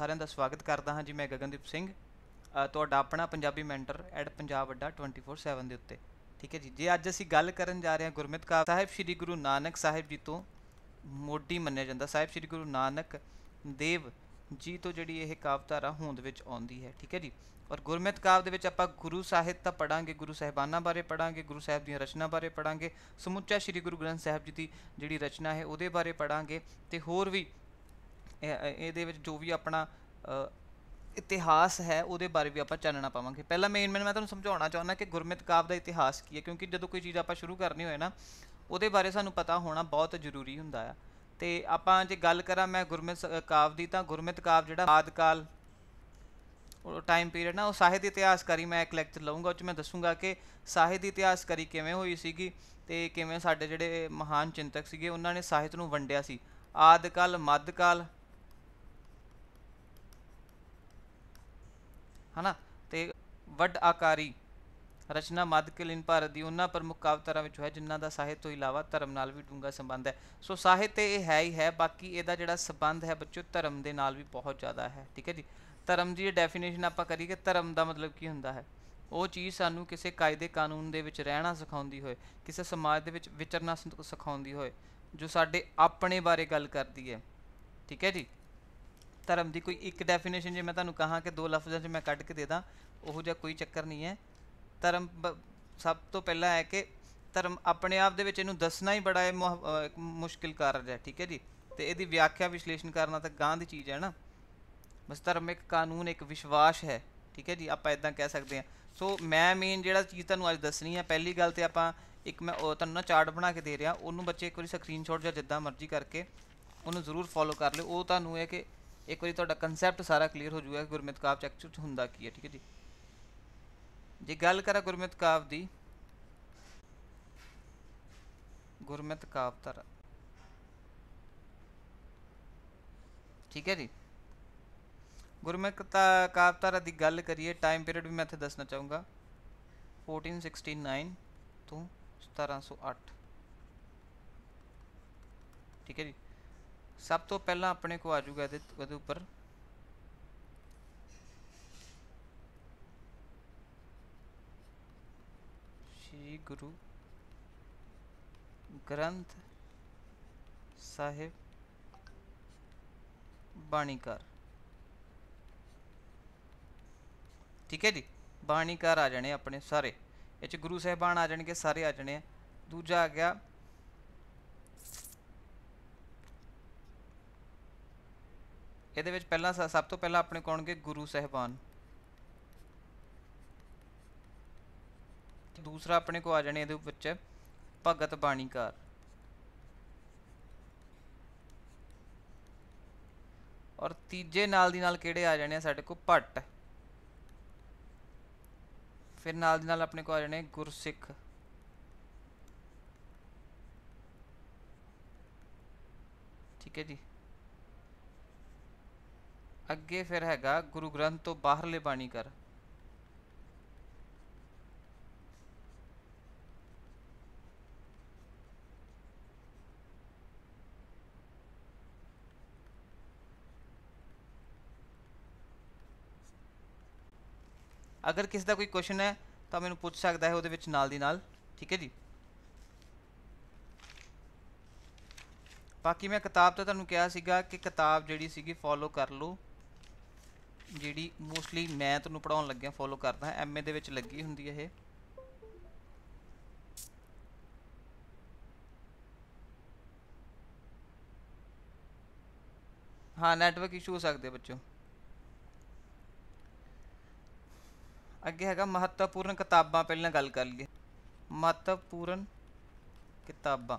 ਸਾਰਿਆਂ ਦਾ ਸਵਾਗਤ ਕਰਦਾ ਹਾਂ ਜੀ ਮੈਂ ਗਗਨਦੀਪ ਸਿੰਘ ਤੁਹਾਡਾ ਆਪਣਾ ਪੰਜਾਬੀ ਮੈਂਟਰ ਐਡ ਪੰਜਾਬ ਅੱਡਾ 24/7 ਦੇ ਉੱਤੇ ਠੀਕ ਹੈ ਜੀ ਜੇ ਅੱਜ ਅਸੀਂ ਗੱਲ ਕਰਨ ਜਾ ਰਹੇ ਹਾਂ ਗੁਰਮਤਿ ਕਾਵ ਸਾਹਿਬ ਸ੍ਰੀ ਗੁਰੂ ਨਾਨਕ ਸਾਹਿਬ ਜੀ ਤੋਂ ਮੋਢੀ ਮੰਨਿਆ ਜਾਂਦਾ ਸਾਹਿਬ ਸ੍ਰੀ ਗੁਰੂ ਨਾਨਕ ਦੇਵ ਜੀ ਤੋਂ ਜਿਹੜੀ ਇਹ ਕਾਵਤਾਰਾ ਹੋਂਦ ਵਿੱਚ ਆਉਂਦੀ ਹੈ ਠੀਕ ਹੈ ਜੀ ਔਰ ਗੁਰਮਤਿ ਕਾਵ ਦੇ ਵਿੱਚ ਆਪਾਂ ਗੁਰੂ ਸਾਹਿਬ ਤਾਂ ਪੜਾਂਗੇ ਗੁਰੂ ਸਾਹਿਬਾਨਾਂ ਬਾਰੇ ਪੜਾਂਗੇ ਗੁਰੂ ਸਾਹਿਬ ਦੀਆਂ ਰਚਨਾ ਬਾਰੇ ਪੜਾਂਗੇ ਸਮੁੱਚਾ ਸ੍ਰੀ ਗੁਰੂ ਗ੍ਰੰਥ ਸਾਹਿਬ ਜੀ ਦੀ ਜਿਹੜੀ ਰਚਨਾ ਹੈ ਉਹਦੇ ਬਾਰੇ ਪੜਾਂਗੇ ਤੇ ਹੋਰ ਵੀ ਇਹਦੇ ਵਿੱਚ ਜੋ ਵੀ ਆਪਣਾ ਇਤਿਹਾਸ ਹੈ ਉਹਦੇ ਬਾਰੇ ਵੀ ਆਪਾਂ ਚਾਨਣਾ ਪਾਵਾਂਗੇ ਪਹਿਲਾਂ ਮੇਨ ਮੈਂ ਤੁਹਾਨੂੰ ਸਮਝਾਉਣਾ ਚਾਹੁੰਦਾ ਕਿ ਗੁਰਮਤਿ ਕਾਵ ਦਾ ਇਤਿਹਾਸ ਕੀ ਹੈ ਕਿਉਂਕਿ ਜਦੋਂ ਕੋਈ ਚੀਜ਼ ਆਪਾਂ ਸ਼ੁਰੂ ਕਰਨੀ ਹੋਏ ਨਾ ਉਹਦੇ ਬਾਰੇ ਸਾਨੂੰ ਪਤਾ ਹੋਣਾ ਬਹੁਤ ਜ਼ਰੂਰੀ ਹੁੰਦਾ ਆ ਤੇ ਆਪਾਂ ਜੇ ਗੱਲ ਕਰਾਂ ਮੈਂ ਗੁਰਮਤਿ ਕਾਵ ਦੀ ਤਾਂ ਗੁਰਮਤਿ ਕਾਵ ਜਿਹੜਾ ਆਦਕਾਲ ਉਹ ਟਾਈਮ ਪੀਰੀਅਡ ਨਾ ਉਹ ਸਾਹਿਤ ਇਤਿਹਾਸਕਾਰੀ ਮੈਂ ਇੱਕ ਲੈਕਚਰ ਲਵਾਂਗਾ ਉਹ ਚ ਮੈਂ ਦੱਸੂਗਾ ਕਿ ਸਾਹਿਤ ਇਤਿਹਾਸਕਾਰੀ ਕਿਵੇਂ ਹੋਈ ਸੀਗੀ ਤੇ ਕਿਵੇਂ ਸਾਡੇ ਜਿਹੜੇ ਮਹਾਨ ਚਿੰਤਕ ਸੀਗੇ ਉਹਨਾਂ ਨੇ ਸਾਹਿਤ ਨੂੰ ਵੰਡਿਆ ਸੀ ਆਦਕਾਲ ਮੱਧਕਾਲ ਨਾ ਤੇ ਵੱਡ ਆਕਾਰੀ ਰਚਨਾ ਮਾਦਕਿਲਿਨ ਭਾਰਤ ਦੀ ਉਹਨਾਂ ਪ੍ਰਮੁੱਖ ਕਾਵਤਾਰਾਂ ਵਿੱਚੋਂ ਹੈ ਜਿਨ੍ਹਾਂ ਦਾ ਸਾਹਿਤ ਤੋਂ ਇਲਾਵਾ ਧਰਮ ਨਾਲ ਵੀ ਡੂੰਗਾ ਸੰਬੰਧ ਹੈ ਸੋ ਸਾਹਿਤ ਤੇ ਇਹ ਹੈ ਹੀ ਹੈ ਬਾਕੀ ਇਹਦਾ ਜਿਹੜਾ ਸੰਬੰਧ ਹੈ ਬੱਚੋ ਧਰਮ ਦੇ ਨਾਲ ਵੀ ਬਹੁਤ ਜ਼ਿਆਦਾ ਹੈ ਠੀਕ ਹੈ ਜੀ ਧਰਮ ਦੀ ਡੈਫੀਨੇਸ਼ਨ ਆਪਾਂ ਕਰੀਏ ਧਰਮ ਦਾ ਮਤਲਬ ਕੀ ਹੁੰਦਾ ਹੈ ਉਹ ਚੀਜ਼ ਸਾਨੂੰ ਕਿਸੇ ਕਾਇਦੇ ਕਾਨੂੰਨ ਦੇ ਵਿੱਚ ਰਹਿਣਾ ਸਿਖਾਉਂਦੀ ਹੋਏ ਕਿਸੇ ਸਮਾਜ ਦੇ ਵਿੱਚ ਵਿਚਰਨਾ ਸਿਖਾਉਂਦੀ ਹੋਏ ਜੋ ਸਾਡੇ ਆਪਣੇ ਬਾਰੇ ਗੱਲ ਕਰਦੀ ਹੈ ਠੀਕ ਹੈ ਜੀ ਧਰਮ ਦੀ ਕੋਈ ਇੱਕ ਡੈਫੀਨੇਸ਼ਨ ਜੇ ਮੈਂ ਤੁਹਾਨੂੰ ਕਹਾਂ ਕਿ ਦੋ ਲਫ਼ਜ਼ਾਂ 'ਚ ਮੈਂ ਕੱਢ ਕੇ ਦੇ ਦਾਂ ਉਹੋ ਜਿਹਾ ਕੋਈ ਚੱਕਰ ਨਹੀਂ ਹੈ ਧਰਮ ਸਭ ਤੋਂ ਪਹਿਲਾਂ ਹੈ ਕਿ ਧਰਮ ਆਪਣੇ ਆਪ ਦੇ ਵਿੱਚ ਇਹਨੂੰ ਦੱਸਣਾ ਹੀ ਬੜਾ ਮੁਸ਼ਕਿਲ ਕਾਰਜ ਹੈ ਠੀਕ ਹੈ ਜੀ ਤੇ ਇਹਦੀ ਵਿਆਖਿਆ ਵਿਸ਼ਲੇਸ਼ਣ ਕਰਨਾ ਤਾਂ ਗਾਂਧ ਦੀ ਚੀਜ਼ ਹੈ ਨਾ ਬਸ ਧਰਮ ਇੱਕ ਕਾਨੂੰਨ ਇੱਕ ਵਿਸ਼ਵਾਸ ਹੈ ਠੀਕ ਹੈ ਜੀ ਆਪਾਂ ਇਦਾਂ ਕਹਿ ਸਕਦੇ ਹਾਂ ਸੋ ਮੈਂ ਮੇਨ ਜਿਹੜਾ ਚੀਜ਼ ਤੁਹਾਨੂੰ ਅੱਜ ਦੱਸਣੀ ਹੈ ਪਹਿਲੀ ਗੱਲ ਤੇ ਆਪਾਂ ਇੱਕ ਮੈਂ ਤੁਹਾਨੂੰ ਨਾ ਚਾਰਟ ਬਣਾ ਕੇ ਦੇ ਰਿਹਾ ਉਹਨੂੰ ਬੱਚੇ ਇੱਕ ਵਾਰੀ ਸਕਰੀਨਸ਼ਾਟ ਜਾਂ ਜਿੱਦਾਂ ਮਰਜ਼ੀ ਕਰਕੇ ਉਹਨੂੰ ਜ਼ਰੂਰ ਫੋਲੋ ਕਰ ਲਿਓ ਉਹ ਤੁਹਾਨੂੰ ਇਹ ਕਿ ਇੱਕ ਵਾਰੀ ਤੁਹਾਡਾ ਕਨਸੈਪਟ ਸਾਰਾ ਕਲੀਅਰ ਹੋ ਜਾਊਗਾ ਕਿ ਕਾਵ ਚ ਐਕਚੁਅਲ ਹੁੰਦਾ ਕੀ ਹੈ ਠੀਕ ਹੈ ਜੀ ਜੇ ਗੱਲ ਕਰਾਂ ਗੁਰਮਿਤ ਕਾਵ ਦੀ ਗੁਰਮਿਤ ਕਾਵ ਤਰ ਠੀਕ ਹੈ ਜੀ ਗੁਰਮਿਤ ਕਾਵ ਤਰ ਦੀ ਗੱਲ ਕਰੀਏ ਟਾਈਮ ਪੀਰੀਅਡ ਵੀ ਮੈਂ ਇੱਥੇ ਦੱਸਣਾ ਚਾਹੂੰਗਾ 1469 ਤੋਂ 1708 ਠੀਕ ਹੈ ਜੀ ਸਭ ਤੋਂ ਪਹਿਲਾਂ ਆਪਣੇ ਕੋ ਆ ਜਾਊਗਾ ਇਹਦੇ ਉਹਦੇ ਉੱਪਰ ਸ੍ਰੀ ਗੁਰੂ ਗ੍ਰੰਥ ਸਾਹਿਬ ਬਾਣੀਕਾਰ ਠੀਕ ਹੈ ਜੀ ਬਾਣੀਕਾਰ ਆ ਜਾਣੇ ਆਪਣੇ ਸਾਰੇ ਇਹ ਚ ਗੁਰੂ ਸਾਹਿਬਾਨ ਆ ਜਾਣਗੇ ਸਾਰੇ ਆ ਜਾਣੇ ਦੂਜਾ ਆ ਗਿਆ ਇਹਦੇ ਵਿੱਚ ਪਹਿਲਾਂ ਸਭ ਤੋਂ ਪਹਿਲਾਂ ਆਪਣੇ ਕੋਣਗੇ ਗੁਰੂ ਸਹਿਬਾਨ ਦੂਸਰਾ ਆਪਣੇ ਕੋ ਆ ਜਾਣੇ ਇਹਦੇ ਵਿੱਚ ਭਗਤ ਬਾਣੀਕਾਰ ਔਰ ਤੀਜੇ ਨਾਲ ਦੀ ਨਾਲ ਕਿਹੜੇ ਆ ਜਾਣੇ ਸਾਡੇ ਕੋ ਭੱਟ ਫਿਰ ਨਾਲ ਦੀ ਨਾਲ ਆਪਣੇ ਕੋ ਆ ਜਾਣੇ ਗੁਰਸਿੱਖ ਠੀਕ ਹੈ ਜੀ ਅੱਗੇ ਫਿਰ ਹੈਗਾ ਗੁਰੂ ਗ੍ਰੰਥ ਤੋਂ ਬਾਹਰਲੇ ਬਾਣੀ ਕਰ ਅਗਰ ਕਿਸ ਦਾ ਕੋਈ ਕੁਐਸਚਨ ਹੈ ਤਾਂ ਮੈਨੂੰ ਪੁੱਛ ਸਕਦਾ ਹੈ ਉਹਦੇ ਵਿੱਚ ਨਾਲ ਦੀ ਨਾਲ ਠੀਕ ਹੈ ਜੀ ਬਾਕੀ ਮੈਂ ਕਿਤਾਬ ਤਾਂ ਤੁਹਾਨੂੰ ਕਿਹਾ ਸੀਗਾ ਕਿ ਕਿਤਾਬ ਜਿਹੜੀ ਸੀਗੀ ਫੋਲੋ ਕਰ ਲਓ ਜਿਹੜੀ ਮੋਸਟਲੀ ਮੈਂ ਤੁਹਾਨੂੰ ਪੜਾਉਣ ਲੱਗਿਆ ਫੋਲੋ ਕਰਦਾ ਐਮਏ ਦੇ ਵਿੱਚ ਲੱਗੀ ਹੁੰਦੀ ਹੈ ਇਹ ਹਾਂ ਨੈਟਵਰਕ ਇਸ਼ੂ ਹੋ ਸਕਦੇ ਬੱਚੋ ਅੱਗੇ ਹੈਗਾ ਮਹੱਤਵਪੂਰਨ ਕਿਤਾਬਾਂ ਪਹਿਲਾਂ ਗੱਲ ਕਰ ਲਈਏ ਮਹੱਤਵਪੂਰਨ ਕਿਤਾਬਾਂ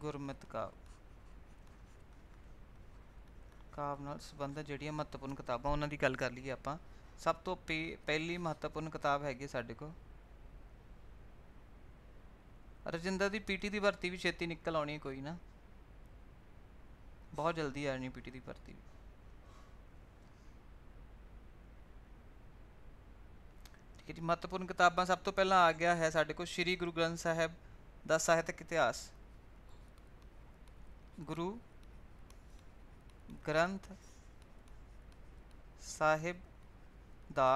ਗੁਰਮਤਿ ਕਾਵਿ ਕਾਵ ਨਾਲ ਸੰਬੰਧ ਜਿਹੜੀਆਂ ਮਹੱਤਵਪੂਰਨ ਕਿਤਾਬਾਂ ਉਹਨਾਂ ਦੀ ਗੱਲ ਕਰ ਲਈਏ ਆਪਾਂ ਸਭ ਤੋਂ ਪਹਿਲੀ ਮਹੱਤਵਪੂਰਨ ਕਿਤਾਬ ਹੈਗੀ ਸਾਡੇ ਕੋਲ ਰਜਿੰਦਰ ਦੀ ਪੀਟੀ ਦੀ ਭਰਤੀ ਵੀ ਛੇਤੀ ਨਿਕਲ ਆਉਣੀ ਕੋਈ ਨਾ ਬਹੁਤ ਜਲਦੀ ਆਣੀ ਪੀਟੀ ਦੀ ਭਰਤੀ ਠੀਕ ਹੈ ਜੀ ਮਹੱਤਵਪੂਰਨ ਕਿਤਾਬਾਂ ਸਭ ਤੋਂ ਪਹਿਲਾਂ ਆ ਗਿਆ ਹੈ ਸਾਡੇ ਕੋਲ ਸ੍ਰੀ ਗੁਰੂ ਗ੍ਰੰਥ ਸਾਹਿਬ ਦਾ ਸਾਹਿਤਕ ਇਤਿਹਾਸ ਗੁਰੂ ਗ੍ਰੰਥ ਸਾਹਿਬ ਦਾ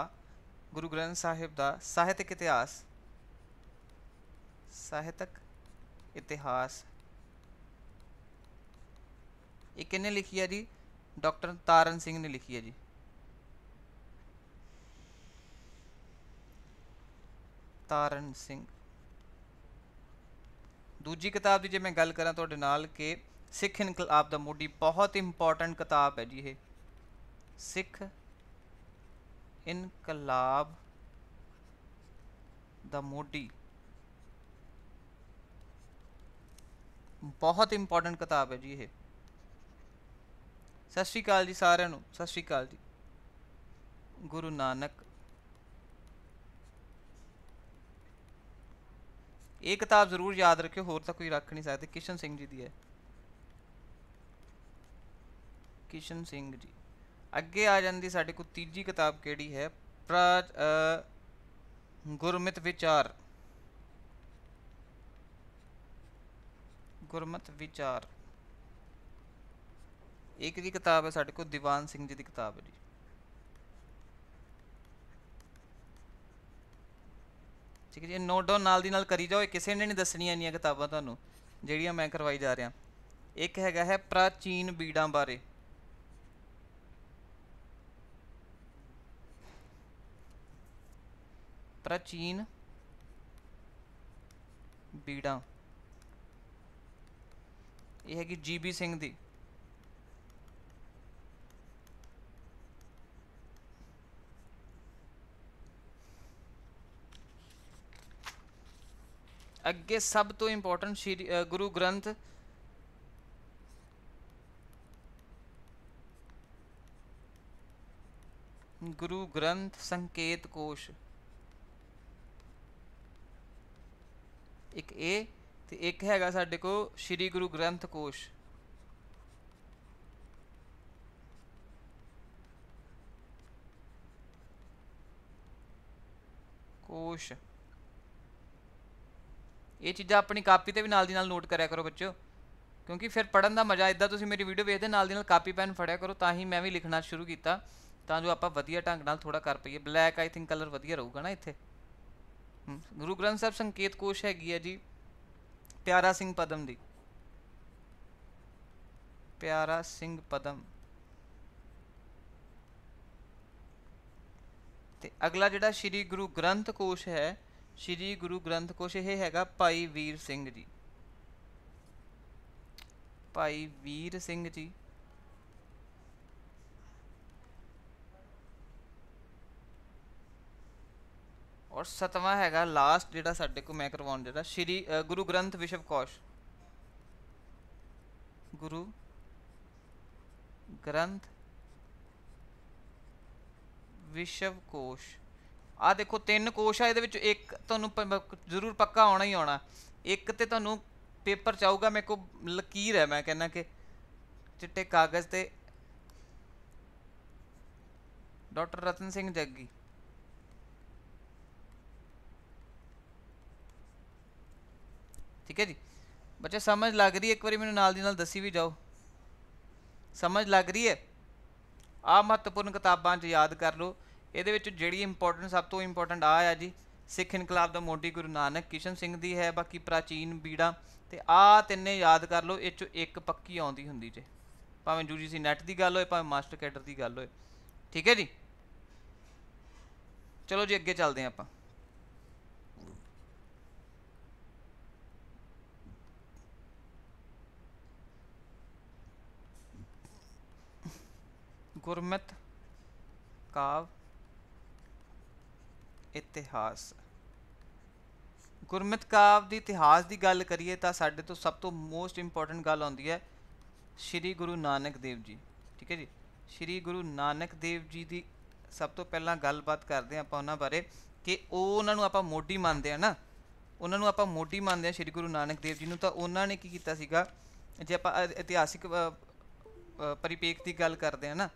ਗੁਰੂ ਗ੍ਰੰਥ ਸਾਹਿਬ ਦਾ ਸਾਹਿਤਕ ਇਤਿਹਾਸ ਸਾਹਿਤਕ ਇਤਿਹਾਸ ਇਹ ਕਿਹਨੇ ਲਿਖੀ ਹੈ ਜੀ ਡਾਕਟਰ ਤਾਰਨ ਸਿੰਘ ਨੇ ਲਿਖੀ ਹੈ ਜੀ ਤਾਰਨ ਸਿੰਘ ਦੂਜੀ ਕਿਤਾਬ ਦੀ ਜੇ ਮੈਂ ਗੱਲ ਕਰਾਂ ਤੁਹਾਡੇ ਨਾਲ ਕਿ ਸਿੱਖ ਇਨਕਲਾਬ ਦਾ ਮੋਢੀ ਬਹੁਤ ਇੰਪੋਰਟੈਂਟ ਕਿਤਾਬ ਹੈ ਜੀ ਇਹ ਸਿੱਖ ਇਨਕਲਾਬ ਦਾ ਮੋਢੀ ਬਹੁਤ ਇੰਪੋਰਟੈਂਟ ਕਿਤਾਬ ਹੈ ਜੀ ਇਹ ਸਤਿ ਸ਼੍ਰੀ ਅਕਾਲ ਜੀ ਸਾਰਿਆਂ ਨੂੰ ਸਤਿ ਸ਼੍ਰੀ ਅਕਾਲ ਜੀ ਗੁਰੂ ਨਾਨਕ ਇਹ ਕਿਤਾਬ ਜ਼ਰੂਰ ਯਾਦ ਰੱਖਿਓ ਹੋਰ ਤਾਂ ਕੋਈ ਰੱਖ ਨਹੀਂ ਸਕਦੇ ਕਿਸ਼ਨ ਸਿੰਘ ਜੀ ਦੀ ਹੈ ਕਿਸ਼ਨ ਸਿੰਘ ਜੀ ਅੱਗੇ ਆ ਜਾਂਦੀ ਸਾਡੇ ਕੋਲ ਤੀਜੀ ਕਿਤਾਬ ਕਿਹੜੀ ਹੈ ਗੁਰਮਤ ਵਿਚਾਰ ਗੁਰਮਤ ਵਿਚਾਰ ਇੱਕ ਦੀ ਕਿਤਾਬ ਹੈ ਸਾਡੇ ਕੋਲ ਦੀਵਾਨ ਸਿੰਘ ਜੀ ਦੀ ਕਿਤਾਬ ਹੈ ਜੀ ਠੀਕ ਹੈ ਜੀ ਨੋਟ ਡਾਊਨ ਨਾਲ ਦੀ ਨਾਲ ਕਰੀ ਜਾਓ ਕਿਸੇ ਨੇ ਨਹੀਂ ਦੱਸਣੀਆਂ ਇੰਨੀਆਂ ਕਿਤਾਬਾਂ ਤੁਹਾਨੂੰ ਜਿਹੜੀਆਂ ਮੈਂ ਕਰਵਾਈ ਜਾ ਰਿਹਾ ਇੱਕ ਹੈਗਾ ਹੈ ਪ੍ਰਾਚੀਨ ਬੀੜਾਂ ਬਾਰੇ ਪ੍ਰਾਚੀਨ ਬੀੜਾ ਇਹ ਹੈ ਕਿ ਜੀਬੀ ਸਿੰਘ ਦੀ ਅੱਗੇ ਸਭ ਤੋਂ ਇੰਪੋਰਟੈਂਟ ਸ਼੍ਰੀ ਗੁਰੂ ਗ੍ਰੰਥ ਗੁਰੂ ਗ੍ਰੰਥ ਸੰਕੇਤ ਕੋਸ਼ ਇੱਕ ਇਹ ਤੇ ਇੱਕ ਹੈਗਾ ਸਾਡੇ ਕੋ ਸ੍ਰੀ ਗੁਰੂ ਗ੍ਰੰਥ ਕੋਸ਼ ਕੋਸ਼ ਇਹ ਚੀਜ਼ਾਂ ਆਪਣੀ ਕਾਪੀ ਤੇ ਵੀ ਨਾਲ ਦੀ ਨਾਲ ਨੋਟ ਕਰਿਆ ਕਰੋ ਬੱਚਿਓ ਕਿਉਂਕਿ ਫਿਰ ਪੜਨ ਦਾ ਮਜ਼ਾ ਇਦਾਂ ਤੁਸੀਂ ਮੇਰੀ ਵੀਡੀਓ ਵੇਖਦੇ ਨਾਲ ਦੀ ਨਾਲ ਕਾਪੀ ਪੈਨ ਫੜਿਆ ਕਰੋ ਤਾਂ ਹੀ ਮੈਂ ਵੀ ਲਿਖਣਾ ਸ਼ੁਰੂ ਕੀਤਾ ਤਾਂ ਜੋ ਆਪਾਂ ਵਧੀਆ ਢੰਗ ਨਾਲ ਥੋੜਾ ਕਰ ਪਈਏ ਬਲੈਕ ਆਈ ਥਿੰਕ ਕਲਰ ਵਧੀਆ ਰਹੂਗਾ ਨਾ ਇੱਥੇ ਗੁਰੂ ਗ੍ਰੰਥ ਸਾਹਿਬ ਸੰਕੇਤ ਕੋਸ਼ ਹੈਗੀ ਹੈ ਜੀ ਪਿਆਰਾ ਸਿੰਘ ਪਦਮ ਦੀ ਪਿਆਰਾ ਸਿੰਘ ਪਦਮ ਤੇ ਅਗਲਾ ਜਿਹੜਾ ਸ੍ਰੀ ਗੁਰੂ ਗ੍ਰੰਥ ਕੋਸ਼ ਹੈ ਸ੍ਰੀ ਗੁਰੂ ਗ੍ਰੰਥ ਕੋਸ਼ ਇਹ ਹੈਗਾ ਭਾਈ ਵੀਰ ਸਿੰਘ ਜੀ ਭਾਈ ਵੀਰ ਸਿੰਘ ਜੀ ਔਰ ਸਤਵਾਂ ਹੈਗਾ ਲਾਸਟ ਜਿਹੜਾ ਸਾਡੇ ਕੋ ਮੈਂ ਕਰਵਾਉਣ ਜਿਹੜਾ ਸ਼੍ਰੀ ਗੁਰੂ ਗ੍ਰੰਥ ਵਿਸ਼ਵ ਕੋਸ਼ ਗੁਰੂ ਗ੍ਰੰਥ ਵਿਸ਼ਵ ਕੋਸ਼ ਆ ਦੇਖੋ ਤਿੰਨ ਕੋਸ਼ ਆ ਇਹਦੇ ਵਿੱਚ ਇੱਕ ਤੁਹਾਨੂੰ ਜ਼ਰੂਰ ਪੱਕਾ ਆਉਣਾ ਹੀ ਆਉਣਾ ਇੱਕ ਤੇ ਤੁਹਾਨੂੰ ਪੇਪਰ ਚ ਆਊਗਾ ਮੇਰੇ ਕੋ ਲਕੀਰ ਹੈ ਮੈਂ ਕਹਿੰਦਾ ਕਿ ਚਿੱਟੇ ਕਾਗਜ਼ ਤੇ ਡਾਕਟਰ ਰਤਨ ਸਿੰਘ ਜੱਗੀ ਠੀਕ ਹੈ ਜੀ ਬੱਚੇ ਸਮਝ ਲੱਗ ਰਹੀ ਹੈ ਇੱਕ ਵਾਰੀ ਮੈਨੂੰ ਨਾਲ ਦੀ ਨਾਲ ਦੱਸੀ ਵੀ ਜਾਓ ਸਮਝ ਲੱਗ ਰਹੀ ਹੈ ਆ ਮਹੱਤਵਪੂਰਨ ਕਿਤਾਬਾਂ 'ਚ ਯਾਦ ਕਰ ਲਓ ਇਹਦੇ ਵਿੱਚ ਜਿਹੜੀ ਇੰਪੋਰਟੈਂਟ ਸਭ ਤੋਂ ਇੰਪੋਰਟੈਂਟ ਆ ਆ ਜੀ ਸਿੱਖ ਇਨਕਲਾਬ ਦਾ ਮੋਢੀ ਗੁਰੂ ਨਾਨਕ ਕਿਸ਼ਨ ਸਿੰਘ ਦੀ ਹੈ ਬਾਕੀ ਪ੍ਰਾਚੀਨ ਬੀੜਾ ਤੇ ਆ ਤਿੰਨੇ ਯਾਦ ਕਰ ਲਓ ਇਹ 'ਚੋਂ ਇੱਕ ਪੱਕੀ ਆਉਂਦੀ ਹੁੰਦੀ ਜੇ ਭਾਵੇਂ ਯੂਜੀਸੀ ਨੈਟ ਦੀ ਗੱਲ ਹੋਏ ਭਾਵੇਂ ਮਾਸਟਰ ਕੈਡਰ ਦੀ ਗੱਲ ਹੋਏ ਠੀਕ ਹੈ ਜੀ ਚਲੋ ਜੀ ਅੱਗੇ ਚੱਲਦੇ ਆਂ ਆਪਾਂ ਗੁਰਮਤ ਕਾਵ ਇਤਿਹਾਸ ਗੁਰਮਤ ਕਾਵ ਦੀ ਇਤਿਹਾਸ ਦੀ ਗੱਲ ਕਰੀਏ ਤਾਂ ਸਾਡੇ ਤੋਂ ਸਭ ਤੋਂ ਮੋਸਟ ਇੰਪੋਰਟੈਂਟ ਗੱਲ ਆਉਂਦੀ ਹੈ ਸ਼੍ਰੀ ਗੁਰੂ ਨਾਨਕ ਦੇਵ ਜੀ ਠੀਕ ਹੈ ਜੀ ਸ਼੍ਰੀ ਗੁਰੂ ਨਾਨਕ ਦੇਵ ਜੀ ਦੀ ਸਭ ਤੋਂ ਪਹਿਲਾਂ ਗੱਲਬਾਤ ਕਰਦੇ ਆਪਾਂ ਉਹਨਾਂ ਬਾਰੇ ਕਿ ਉਹ ਉਹਨਾਂ ਨੂੰ ਆਪਾਂ ਮੋਢੀ ਮੰਨਦੇ ਆ ਨਾ ਉਹਨਾਂ ਨੂੰ ਆਪਾਂ ਮੋਢੀ ਮੰਨਦੇ ਆ ਸ਼੍ਰੀ ਗੁਰੂ ਨਾਨਕ ਦੇਵ ਜੀ ਨੂੰ ਤਾਂ ਉਹਨਾਂ ਨੇ ਕੀ ਕੀਤਾ ਸੀਗਾ ਜੇ ਆਪਾਂ ਇਤਿਹਾਸਿਕ ਪਰਿਪੇਖ ਦੀ ਗੱਲ ਕਰਦੇ ਆ ਨਾ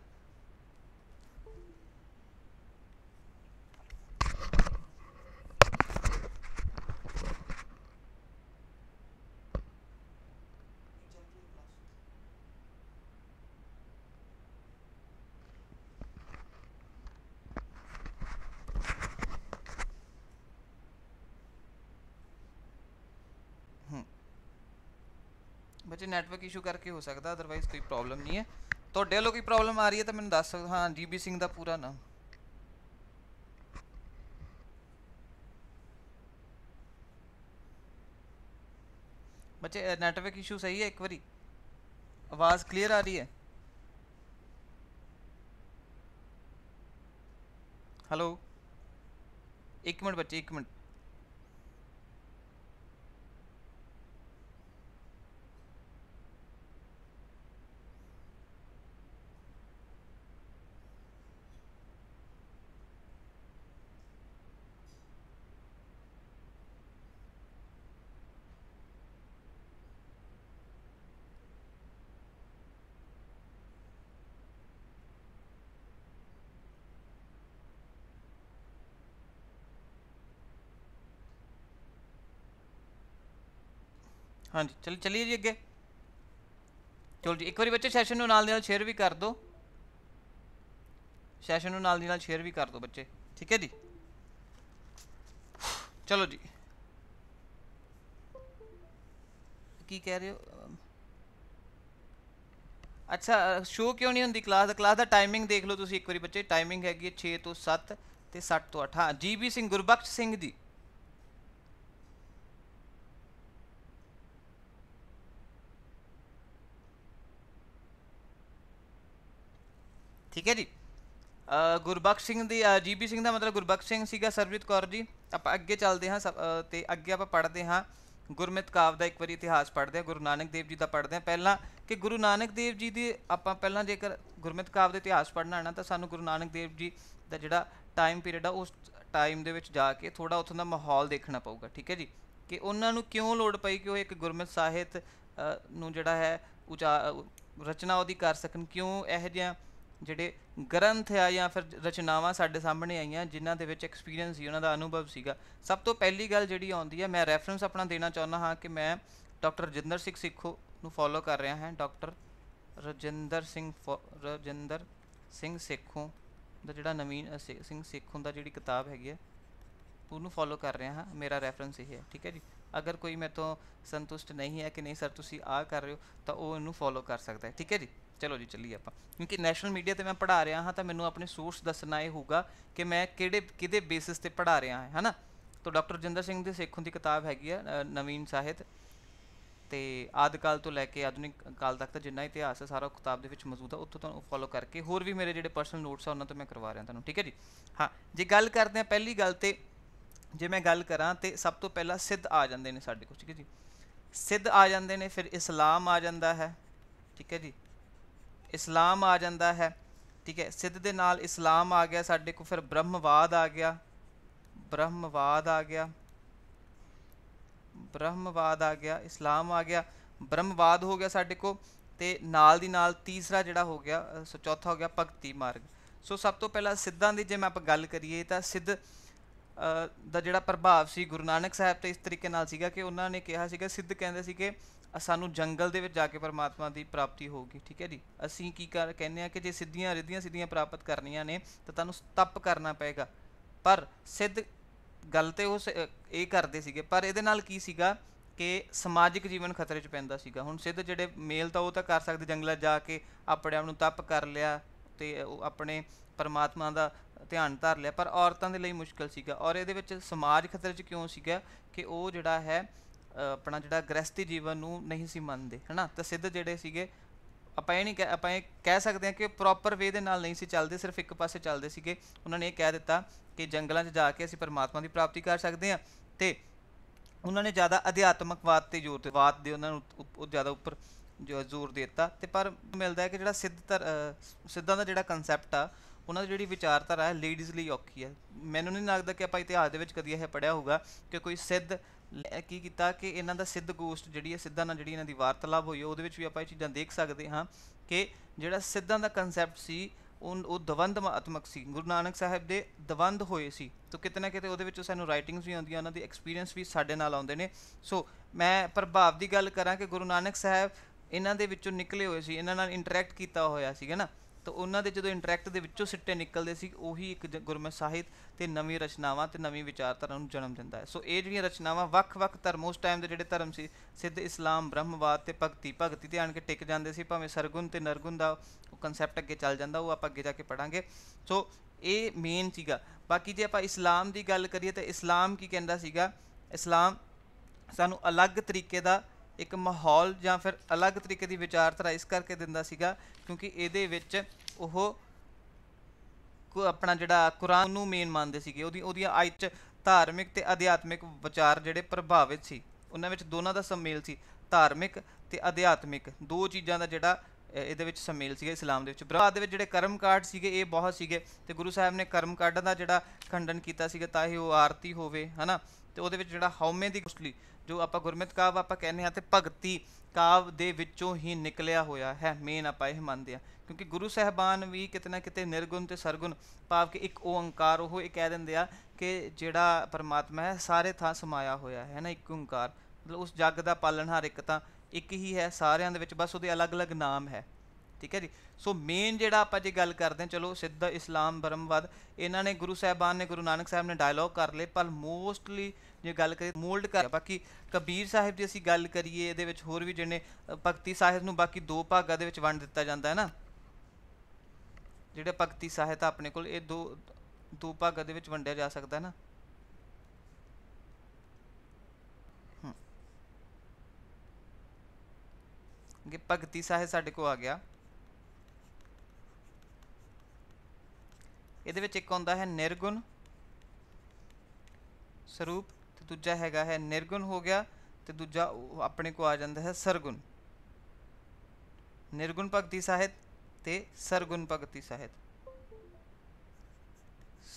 बच्चे नेटवर्क इशू करके हो सकता अदरवाइज कोई प्रॉब्लम नहीं है तो डेलो की प्रॉब्लम आ रही है तो मैं दस सकता हाँ जीबी सिंह का पूरा नाम बच्चे नेटवर्क इशू सही है एक बारी आवाज़ क्लियर आ रही है हेलो एक मिनट बच्चे एक मिनट ਹਾਂਜੀ ਚਲ ਚਲੀਏ ਜੀ ਅੱਗੇ ਚਲੋ ਜੀ ਇੱਕ ਵਾਰੀ ਬੱਚੇ ਸੈਸ਼ਨ ਨੂੰ ਨਾਲ ਦੇ ਨਾਲ ਸ਼ੇਅਰ ਵੀ ਕਰ ਦਿਓ ਸੈਸ਼ਨ ਨੂੰ ਨਾਲ ਦੀ ਨਾਲ ਸ਼ੇਅਰ ਵੀ ਕਰ ਦਿਓ ਬੱਚੇ ਠੀਕ ਹੈ ਜੀ ਚਲੋ ਜੀ ਕੀ ਕਹਿ ਰਹੇ ਹੋ ਅੱਛਾ ਸ਼ੋ ਕਿਉਂ ਨਹੀਂ ਹੁੰਦੀ ਕਲਾਸ ਦਾ ਕਲਾਸ ਦਾ ਟਾਈਮਿੰਗ ਦੇਖ ਲਓ ਤੁਸੀਂ ਇੱਕ ਵਾਰੀ ਬੱਚੇ ਟਾਈਮਿੰਗ ਹੈਗੀ 6 ਤੋਂ 7 ਤੇ 7 ਤੋਂ 8 ਹਾਂ ਜੀਬੀ ਸਿੰਘ ਗੁਰਬਖਸ਼ ਸਿੰਘ ਜੀ ਠੀਕ ਹੈ ਜੀ ਗੁਰਬਖਸ਼ ਸਿੰਘ ਦੀ ਜੀਬੀ ਸਿੰਘ ਦਾ ਮਤਲਬ ਗੁਰਬਖਸ਼ ਸਿੰਘ ਸੀਗਾ ਸਰਬਜੀਤ ਕੌਰ ਜੀ ਆਪਾਂ ਅੱਗੇ ਚੱਲਦੇ ਹਾਂ ਤੇ ਅੱਗੇ ਆਪਾਂ ਪੜ੍ਹਦੇ ਹਾਂ ਗੁਰਮਤਿ ਕਾਵ ਦਾ ਇੱਕ ਵਾਰੀ ਇਤਿਹਾਸ ਪੜ੍ਹਦੇ ਹਾਂ ਗੁਰੂ ਨਾਨਕ ਦੇਵ ਜੀ ਦਾ ਪੜ੍ਹਦੇ ਹਾਂ ਪਹਿਲਾਂ ਕਿ ਗੁਰੂ ਨਾਨਕ ਦੇਵ ਜੀ ਦੀ ਆਪਾਂ ਪਹਿਲਾਂ ਜੇਕਰ ਗੁਰਮਤਿ ਕਾਵ ਦੇ ਇਤਿਹਾਸ ਪੜ੍ਹਨਾ ਹੈ ਨਾ ਤਾਂ ਸਾਨੂੰ ਗੁਰੂ ਨਾਨਕ ਦੇਵ ਜੀ ਦਾ ਜਿਹੜਾ ਟਾਈਮ ਪੀਰੀਅਡ ਆ ਉਸ ਟਾਈਮ ਦੇ ਵਿੱਚ ਜਾ ਕੇ ਥੋੜਾ ਉੱਥੋਂ ਦਾ ਮਾਹੌਲ ਦੇਖਣਾ ਪਊਗਾ ਠੀਕ ਹੈ ਜੀ ਕਿ ਉਹਨਾਂ ਨੂੰ ਕਿਉਂ ਲੋੜ ਪਈ ਕਿ ਉਹ ਇੱਕ ਗੁਰਮਤਿ ਸਾਹਿਤ ਨੂੰ ਜਿਹੜਾ ਹੈ ਉਚਾ ਰਚਨਾ ਉਹਦੀ ਕਰ ਸਕਣ ਕਿਉਂ ਇਹ ਜਿਹਾ ਜਿਹੜੇ ਗ੍ਰੰਥ ਆ ਜਾਂ ਫਿਰ ਰਚਨਾਵਾਂ ਸਾਡੇ ਸਾਹਮਣੇ ਆਈਆਂ ਜਿਨ੍ਹਾਂ ਦੇ ਵਿੱਚ ਐਕਸਪੀਰੀਅੰਸ ਸੀ ਉਹਨਾਂ ਦਾ ਅਨੁਭਵ ਸੀਗਾ ਸਭ ਤੋਂ ਪਹਿਲੀ ਗੱਲ ਜਿਹੜੀ ਆਉਂਦੀ ਹੈ ਮੈਂ ਰੈਫਰੈਂਸ ਆਪਣਾ ਦੇਣਾ ਚਾਹੁੰਦਾ ਹਾਂ ਕਿ ਮੈਂ ਡਾਕਟਰ ਰਜਿੰਦਰ ਸਿੰਘ ਸਿੱਖੋ ਨੂੰ ਫੋਲੋ ਕਰ ਰਿਹਾ ਹਾਂ ਡਾਕਟਰ ਰਜਿੰਦਰ ਸਿੰਘ ਰਜਿੰਦਰ ਸਿੰਘ ਸਿੱਖੋ ਦਾ ਜਿਹੜਾ ਨਵੀਨ ਸਿੰਘ ਸਿੱਖੋ ਦਾ ਜਿਹੜੀ ਕਿਤਾਬ ਹੈਗੀ ਹੈ ਉਹਨੂੰ ਫੋਲੋ ਕਰ ਰਿਹਾ ਹਾਂ ਮੇਰਾ ਰੈਫਰੈਂਸ ਇਹ ਹੈ ਠੀਕ ਹੈ ਜੀ ਅਗਰ ਕੋਈ ਮੈਥੋਂ ਸੰਤੁਸ਼ਟ ਨਹੀਂ ਹੈ ਕਿ ਨਹੀਂ ਸਰ ਤੁਸੀਂ ਆ ਕਰ ਰਹੇ ਹੋ ਤਾਂ ਉਹ ਇਹਨੂੰ ਫੋਲੋ ਕਰ ਸਕਦਾ ਹੈ ਠੀਕ ਹੈ ਜੀ ਚਲੋ ਜੀ ਚੱਲੀ ਆਪਾਂ ਕਿਉਂਕਿ ਨੈਸ਼ਨਲ ਮੀਡੀਆ ਤੇ ਮੈਂ ਪੜਾ ਰਿਹਾ ਹਾਂ ਤਾਂ ਮੈਨੂੰ ਆਪਣੇ ਸੋਰਸ ਦੱਸਣਾ ਇਹ ਹੋਊਗਾ ਕਿ ਮੈਂ ਕਿਹੜੇ ਕਿਹਦੇ ਬੇਸਿਸ ਤੇ ਪੜਾ ਰਿਹਾ ਹਾਂ ਹਨਾ ਤਾਂ ਡਾਕਟਰ ਜਿੰਦਰ ਸਿੰਘ ਦੀ ਸੇਖੋਂ ਦੀ ਕਿਤਾਬ ਹੈਗੀ ਆ ਨਵੀਨ ਸਾਹਿਤ ਤੇ ਕਾਲ ਤੋਂ ਲੈ ਕੇ ਆਧੁਨਿਕ ਕਾਲ ਤੱਕ ਦਾ ਜਿੰਨਾ ਇਤਿਹਾਸ ਹੈ ਸਾਰਾ ਕਿਤਾਬ ਦੇ ਵਿੱਚ ਮੌਜੂਦ ਆ ਉੱਥੋਂ ਤੁਹਾਨੂੰ ਫੋਲੋ ਕਰਕੇ ਹੋਰ ਵੀ ਮੇਰੇ ਜਿਹੜੇ ਪਰਸਨਲ ਨੋਟਸ ਆ ਉਹਨਾਂ ਤੋਂ ਮੈਂ ਕਰਵਾ ਰਿਹਾ ਤੁਹਾਨੂੰ ਠੀਕ ਹੈ ਜੀ ਹਾਂ ਜੇ ਗੱਲ ਕਰਦੇ ਆ ਪਹਿਲੀ ਗੱਲ ਤੇ ਜੇ ਮੈਂ ਗੱਲ ਕਰਾਂ ਤੇ ਸਭ ਤੋਂ ਪਹਿਲਾਂ ਸਿੱਧ ਆ ਜਾਂਦੇ ਨੇ ਸਾਡੇ ਕੋਲ ਠੀਕ ਹੈ ਜੀ ਸਿੱਧ ਆ ਜਾਂਦੇ ਨੇ ਫਿਰ ਇਸਲਾਮ ਆ ਜਾਂਦਾ ਹੈ ਠੀਕ ਹੈ ਜੀ ਇਸਲਾਮ ਆ ਜਾਂਦਾ ਹੈ ਠੀਕ ਹੈ ਸਿੱਧ ਦੇ ਨਾਲ ਇਸਲਾਮ ਆ ਗਿਆ ਸਾਡੇ ਕੋ ਫਿਰ ਬ੍ਰਹਮਵਾਦ ਆ ਗਿਆ ਬ੍ਰਹਮਵਾਦ ਆ ਗਿਆ ਬ੍ਰਹਮਵਾਦ ਆ ਗਿਆ ਇਸਲਾਮ ਆ ਗਿਆ ਬ੍ਰਹਮਵਾਦ ਹੋ ਗਿਆ ਸਾਡੇ ਕੋ ਤੇ ਨਾਲ ਦੀ ਨਾਲ ਤੀਸਰਾ ਜਿਹੜਾ ਹੋ ਗਿਆ ਸੋ ਚੌਥਾ ਹੋ ਗਿਆ ਭਗਤੀ ਮਾਰਗ ਸੋ ਸਭ ਤੋਂ ਪਹਿਲਾਂ ਸਿੱਧਾਂ ਦੀ ਜੇ ਮੈਂ ਆਪਾਂ ਗੱਲ ਕਰੀਏ ਤਾਂ ਸਿੱਧ ਦਾ ਜਿਹੜਾ ਪ੍ਰਭਾਵ ਸੀ ਗੁਰੂ ਨਾਨਕ ਸਾਹਿਬ ਤੇ ਇਸ ਤਰੀਕੇ ਨਾਲ ਸੀਗਾ ਕਿ ਉਹਨਾਂ ਨੇ ਕਿਹਾ ਸੀਗਾ ਸਿੱਧ ਕਹਿੰਦੇ ਸੀ ਕਿ ਸਾਨੂੰ ਜੰਗਲ ਦੇ ਵਿੱਚ ਜਾ ਕੇ ਪਰਮਾਤਮਾ ਦੀ ਪ੍ਰਾਪਤੀ ਹੋਊਗੀ ਠੀਕ ਹੈ ਜੀ ਅਸੀਂ ਕੀ ਕਰ ਕਹਿੰਦੇ ਆ ਕਿ ਜੇ ਸਿੱਧੀਆਂ ਰਿੱਧੀਆਂ ਸਿੱਧੀਆਂ ਪ੍ਰਾਪਤ ਕਰਨੀਆਂ ਨੇ ਤਾਂ ਤੁਹਾਨੂੰ ਤਪ ਕਰਨਾ ਪਏਗਾ ਪਰ ਸਿੱਧ ਗੱਲ ਤੇ ਉਹ ਇਹ ਕਰਦੇ ਸੀਗੇ ਪਰ ਇਹਦੇ ਨਾਲ ਕੀ ਸੀਗਾ ਕਿ ਸਮਾਜਿਕ ਜੀਵਨ ਖਤਰੇ 'ਚ ਪੈਂਦਾ ਸੀਗਾ ਹੁਣ ਸਿੱਧ ਜਿਹੜੇ ਮੇਲ ਤਾਂ ਉਹ ਤਾਂ ਕਰ ਸਕਦੇ ਜੰਗਲਾਂ ਜਾ ਕੇ ਆਪਣੇ ਆਪ ਨੂੰ ਤਪ ਕਰ ਲਿਆ ਤੇ ਉਹ ਆਪਣੇ ਪਰਮਾਤਮਾ ਦਾ ਧਿਆਨ ਧਾਰ ਲਿਆ ਪਰ ਔਰਤਾਂ ਦੇ ਲਈ ਮੁਸ਼ਕਲ ਸੀਗਾ ਔਰ ਇਹਦੇ ਵਿੱਚ ਸਮਾਜ ਖਤਰੇ 'ਚ ਕਿਉਂ ਸੀਗਾ ਕਿ ਉਹ ਜਿਹੜਾ ਹੈ ਆਪਣਾ ਜਿਹੜਾ ਗ੍ਰਸਤੀ ਜੀਵਨ ਨੂੰ ਨਹੀਂ ਸੀ ਮੰਨਦੇ ਹਨਾ ਤਾਂ ਸਿੱਧ ਜਿਹੜੇ ਸੀਗੇ ਆਪਾਂ ਇਹ ਨਹੀਂ ਆਪਾਂ ਇਹ ਕਹਿ ਸਕਦੇ ਹਾਂ ਕਿ ਪ੍ਰੋਪਰ ਵੇ ਦੇ ਨਾਲ ਨਹੀਂ ਸੀ ਚੱਲਦੇ ਸਿਰਫ ਇੱਕ ਪਾਸੇ ਚੱਲਦੇ ਸੀਗੇ ਉਹਨਾਂ ਨੇ ਇਹ ਕਹਿ ਦਿੱਤਾ ਕਿ ਜੰਗਲਾਂ 'ਚ ਜਾ ਕੇ ਅਸੀਂ ਪਰਮਾਤਮਾ ਦੀ ਪ੍ਰਾਪਤੀ ਕਰ ਸਕਦੇ ਹਾਂ ਤੇ ਉਹਨਾਂ ਨੇ ਜ਼ਿਆਦਾ ਅਧਿਆਤਮਕਵਾਦ ਤੇ ਜ਼ੋਰ ਦਿੱਤਾ ਵਾਦ ਦੇ ਉਹਨਾਂ ਨੂੰ ਉਹ ਜ਼ਿਆਦਾ ਉੱਪਰ ਜ਼ੋਰ ਦਿੱਤਾ ਤੇ ਪਰ ਮਿਲਦਾ ਹੈ ਕਿ ਜਿਹੜਾ ਸਿੱਧ ਸਿੱਧਾਂ ਦਾ ਜਿਹੜਾ ਕਨਸੈਪਟ ਆ ਉਹਨਾਂ ਦੀ ਜਿਹੜੀ ਵਿਚਾਰਧਾਰਾ ਹੈ ਲੇਡੀਜ਼ ਲਈ ਔਖੀ ਹੈ ਮੈਨੂੰ ਨਹੀਂ ਲੱਗਦਾ ਕਿ ਆਪਾਂ ਇਤਿਹਾਸ ਦੇ ਵਿੱਚ ਕਦੀ ਇਹ ਪੜਿਆ ਹੋਊਗਾ ਕਿ ਕੋਈ ਸਿੱਧ ਕੀ ਕੀਤਾ ਕਿ ਇਹਨਾਂ ਦਾ ਸਿੱਧ ਗੋਸ਼ਟ ਜਿਹੜੀ ਹੈ ਸਿੱਧਾਂ ਨਾਲ ਜਿਹੜੀ ਇਹਨਾਂ ਦੀ ਵਾਰਤਾਲਾਪ ਹੋਈ ਉਹਦੇ ਵਿੱਚ ਵੀ ਆਪਾਂ ਇਹ ਚੀਜ਼ਾਂ ਦੇਖ ਸਕਦੇ ਹਾਂ ਕਿ ਜਿਹੜਾ ਸਿੱਧਾਂ ਦਾ ਕਨਸੈਪਟ ਸੀ ਉਹ ਦਵੰਦਮਾਤਮਕ ਸੀ ਗੁਰੂ ਨਾਨਕ ਸਾਹਿਬ ਦੇ ਦਵੰਦ ਹੋਏ ਸੀ ਤੋਂ ਕਿਤਨਾ ਕਿਤੇ ਉਹਦੇ ਵਿੱਚ ਸਾਨੂੰ ਰਾਈਟਿੰਗਸ ਵੀ ਆਉਂਦੀਆਂ ਉਹਨਾਂ ਦੀ ਐਕਸਪੀਰੀਅੰਸ ਵੀ ਸਾਡੇ ਨਾਲ ਆਉਂਦੇ ਨੇ ਸੋ ਮੈਂ ਪ੍ਰਭਾਵ ਦੀ ਗੱਲ ਕਰਾਂ ਕਿ ਗੁਰੂ ਨਾਨਕ ਸਾਹਿਬ ਇਹਨਾਂ ਦੇ ਵਿੱਚੋਂ ਨਿਕਲੇ ਹੋਏ ਸੀ ਇਹਨਾਂ ਨਾਲ ਇੰਟਰੈਕਟ ਕੀਤਾ ਹੋਇਆ ਸੀਗਾ ਨਾ ਤਾਂ ਉਹਨਾਂ ਦੇ ਜਦੋਂ ਇੰਟਰੈਕਟ ਦੇ ਵਿੱਚੋਂ ਸਿੱਟੇ ਨਿਕਲਦੇ ਸੀ ਉਹੀ ਇੱਕ ਗੁਰਮਤ ਸਾਹਿਤ ਤੇ ਨਵੀਂ ਰਚਨਾਵਾਂ ਤੇ ਨਵੀਂ ਵਿਚਾਰਧਾਰਾ ਨੂੰ ਜਨਮ ਦਿੰਦਾ ਹੈ ਸੋ ਇਹ ਜਿਹੜੀਆਂ ਰਚਨਾਵਾਂ ਵੱਖ-ਵੱਖ ਧਰਮ ਉਸ ਟਾਈਮ ਦੇ ਜਿਹੜੇ ਧਰਮ ਸੀ ਸਿੱਧ ਇਸਲਾਮ ਬ੍ਰਹਮਵਾਦ ਤੇ ਭਗਤੀ ਭਗਤੀ ਤੇ ਆਣ ਕੇ ਟਿਕ ਜਾਂਦੇ ਸੀ ਭਾਵੇਂ ਸਰਗੁਣ ਤੇ ਨਰਗੁਣ ਦਾ ਉਹ ਕਨਸੈਪਟ ਅੱਗੇ ਚੱਲ ਜਾਂਦਾ ਉਹ ਆਪਾਂ ਅੱਗੇ ਜਾ ਕੇ ਪੜਾਂਗੇ ਸੋ ਇਹ ਮੇਨ ਸੀਗਾ ਬਾਕੀ ਜੇ ਆਪਾਂ ਇਸਲਾਮ ਦੀ ਗੱਲ ਕਰੀਏ ਤਾਂ ਇਸਲਾਮ ਕੀ ਕਹਿੰਦਾ ਸੀਗਾ ਇਸਲਾਮ ਸਾਨੂੰ ਅਲੱਗ ਤਰੀਕੇ ਦਾ ਇੱਕ ਮਾਹੌਲ ਜਾਂ ਫਿਰ ਅਲੱਗ ਤਰੀਕੇ ਦੀ ਵਿਚਾਰਧਾਰਾ ਇਸ ਕਰਕੇ ਦਿੰਦਾ ਸੀਗਾ ਕਿਉਂਕਿ ਇਹਦੇ ਵਿੱਚ ਉਹ ਆਪਣਾ ਜਿਹੜਾ ਕੁਰਾਨ ਨੂੰ ਮੇਨ ਮੰਨਦੇ ਸੀਗੇ ਉਹਦੀ ਉਹਦੀਆਂ ਆਇਤ ਧਾਰਮਿਕ ਤੇ ਅਧਿਆਤਮਿਕ ਵਿਚਾਰ ਜਿਹੜੇ ਪ੍ਰਭਾਵਿਤ ਸੀ ਉਹਨਾਂ ਵਿੱਚ ਦੋਨਾਂ ਦਾ ਸੰਮੇਲ ਸੀ ਧਾਰਮਿਕ ਤੇ ਅਧਿਆਤਮਿਕ ਦੋ ਚੀਜ਼ਾਂ ਦਾ ਜਿਹੜਾ ਇਹਦੇ ਵਿੱਚ ਸੰਮੇਲ ਸੀਗਾ ਇਸਲਾਮ ਦੇ ਵਿੱਚ ਬਰਾਦ ਦੇ ਵਿੱਚ ਜਿਹੜੇ ਕਰਮ ਕਾਰਡ ਸੀਗੇ ਇਹ ਬਹੁਤ ਸੀਗੇ ਤੇ ਗੁਰੂ ਸਾਹਿਬ ਨੇ ਕਰਮ ਕਾਰਡਾਂ ਦਾ ਜਿਹੜਾ ਖੰਡਨ ਕੀਤਾ ਸੀਗਾ ਤਾਂ ਹੀ ਉਹ ਆਰਤੀ ਹੋਵੇ ਹਨਾ ਤੇ ਉਹਦੇ ਵਿੱਚ ਜਿਹੜਾ ਹਉਮੈ ਦੀ ਕੁਸ਼ਲੀ ਜੋ ਆਪਾਂ ਗੁਰਮਤ ਕਾਵ ਆਪਾਂ ਕਹਿੰਦੇ ਆ ਤੇ ਭਗਤੀ ਕਾਵ ਦੇ ਵਿੱਚੋਂ ਹੀ ਨਿਕਲਿਆ ਹੋਇਆ ਹੈ ਮੇਨ ਆਪਾਂ ਇਹ ਮੰਨਦੇ ਆ ਕਿਉਂਕਿ ਗੁਰੂ ਸਹਿਬਾਨ ਵੀ ਕਿਤਨਾ ਕਿਤੇ ਨਿਰਗੁਣ ਤੇ ਸਰਗੁਣ ਭਾਵ ਕਿ ਇੱਕ ਓੰਕਾਰ ਉਹ ਇਹ ਕਹਿ ਦਿੰਦੇ ਆ ਕਿ ਜਿਹੜਾ ਪਰਮਾਤਮਾ ਹੈ ਸਾਰੇ ਥਾਂ ਸਮਾਇਆ ਹੋਇਆ ਹੈ ਨਾ ਇੱਕ ਓੰਕਾਰ ਮਤਲਬ ਉਸ ਜੱਗ ਦਾ ਪਾਲਣਹਾਰ ਇੱਕ ਤਾਂ ਇੱਕ ਹੀ ਹੈ ਸਾਰਿਆਂ ਦੇ ਵਿੱਚ ਬਸ ਉਹਦੇ ਅਲੱਗ-ਅਲੱਗ ਨਾਮ ਹੈ ਠੀਕ ਹੈ ਜੀ ਸੋ ਮੇਨ ਜਿਹੜਾ ਆਪਾਂ ਜੇ ਗੱਲ ਕਰਦੇ ਹਾਂ ਚਲੋ ਸਿੱਧਾ ਇਸਲਾਮ ਬਰਮਵਾਦ ਇਹਨਾਂ ਨੇ ਗੁਰੂ ਸਾਹਿਬਾਨ ਨੇ ਗੁਰੂ ਨਾਨਕ ਸਾਹਿਬ ਨੇ ਡਾਇਲੌਗ ਕਰ ਲਏ ਪਰ ਮੋਸਟਲੀ ਜੇ ਗੱਲ ਕਰੀਏ ਮੋਲਡ ਕਰ ਬਾਕੀ ਕਬੀਰ ਸਾਹਿਬ ਦੀ ਅਸੀਂ ਗੱਲ ਕਰੀਏ ਇਹਦੇ ਵਿੱਚ ਹੋਰ ਵੀ ਜਿਹਨੇ ਭਗਤੀ ਸਾਹਿਤ ਨੂੰ ਬਾਕੀ ਦੋ ਭਾਗਾਂ ਦੇ ਵਿੱਚ ਵੰਡ ਦਿੱਤਾ ਜਾਂਦਾ ਹੈ ਨਾ ਜਿਹੜੇ ਭਗਤੀ ਸਾਹਿਤ ਆਪਣੇ ਕੋਲ ਇਹ ਦੋ ਦੋ ਭਾਗਾਂ ਦੇ ਵਿੱਚ ਵੰਡਿਆ ਜਾ ਸਕਦਾ ਹੈ ਨਾ ਕਿ ਭਗਤੀ ਸਾਹਿਤ ਸਾਡੇ ਕੋ ਆ ਗਿਆ ਇਹਦੇ ਵਿੱਚ ਇੱਕ ਆਉਂਦਾ ਹੈ ਨਿਰਗੁਣ ਸਰੂਪ ਤੇ ਦੂਜਾ ਹੈਗਾ ਹੈ ਨਿਰਗੁਣ ਹੋ ਗਿਆ ਤੇ ਦੂਜਾ ਆਪਣੇ ਕੋ ਆ ਜਾਂਦਾ ਹੈ ਸਰਗੁਣ ਨਿਰਗੁਣ ਭਗਤੀ ਸਾਹਿਤ ਤੇ ਸਰਗੁਣ ਭਗਤੀ ਸਾਹਿਤ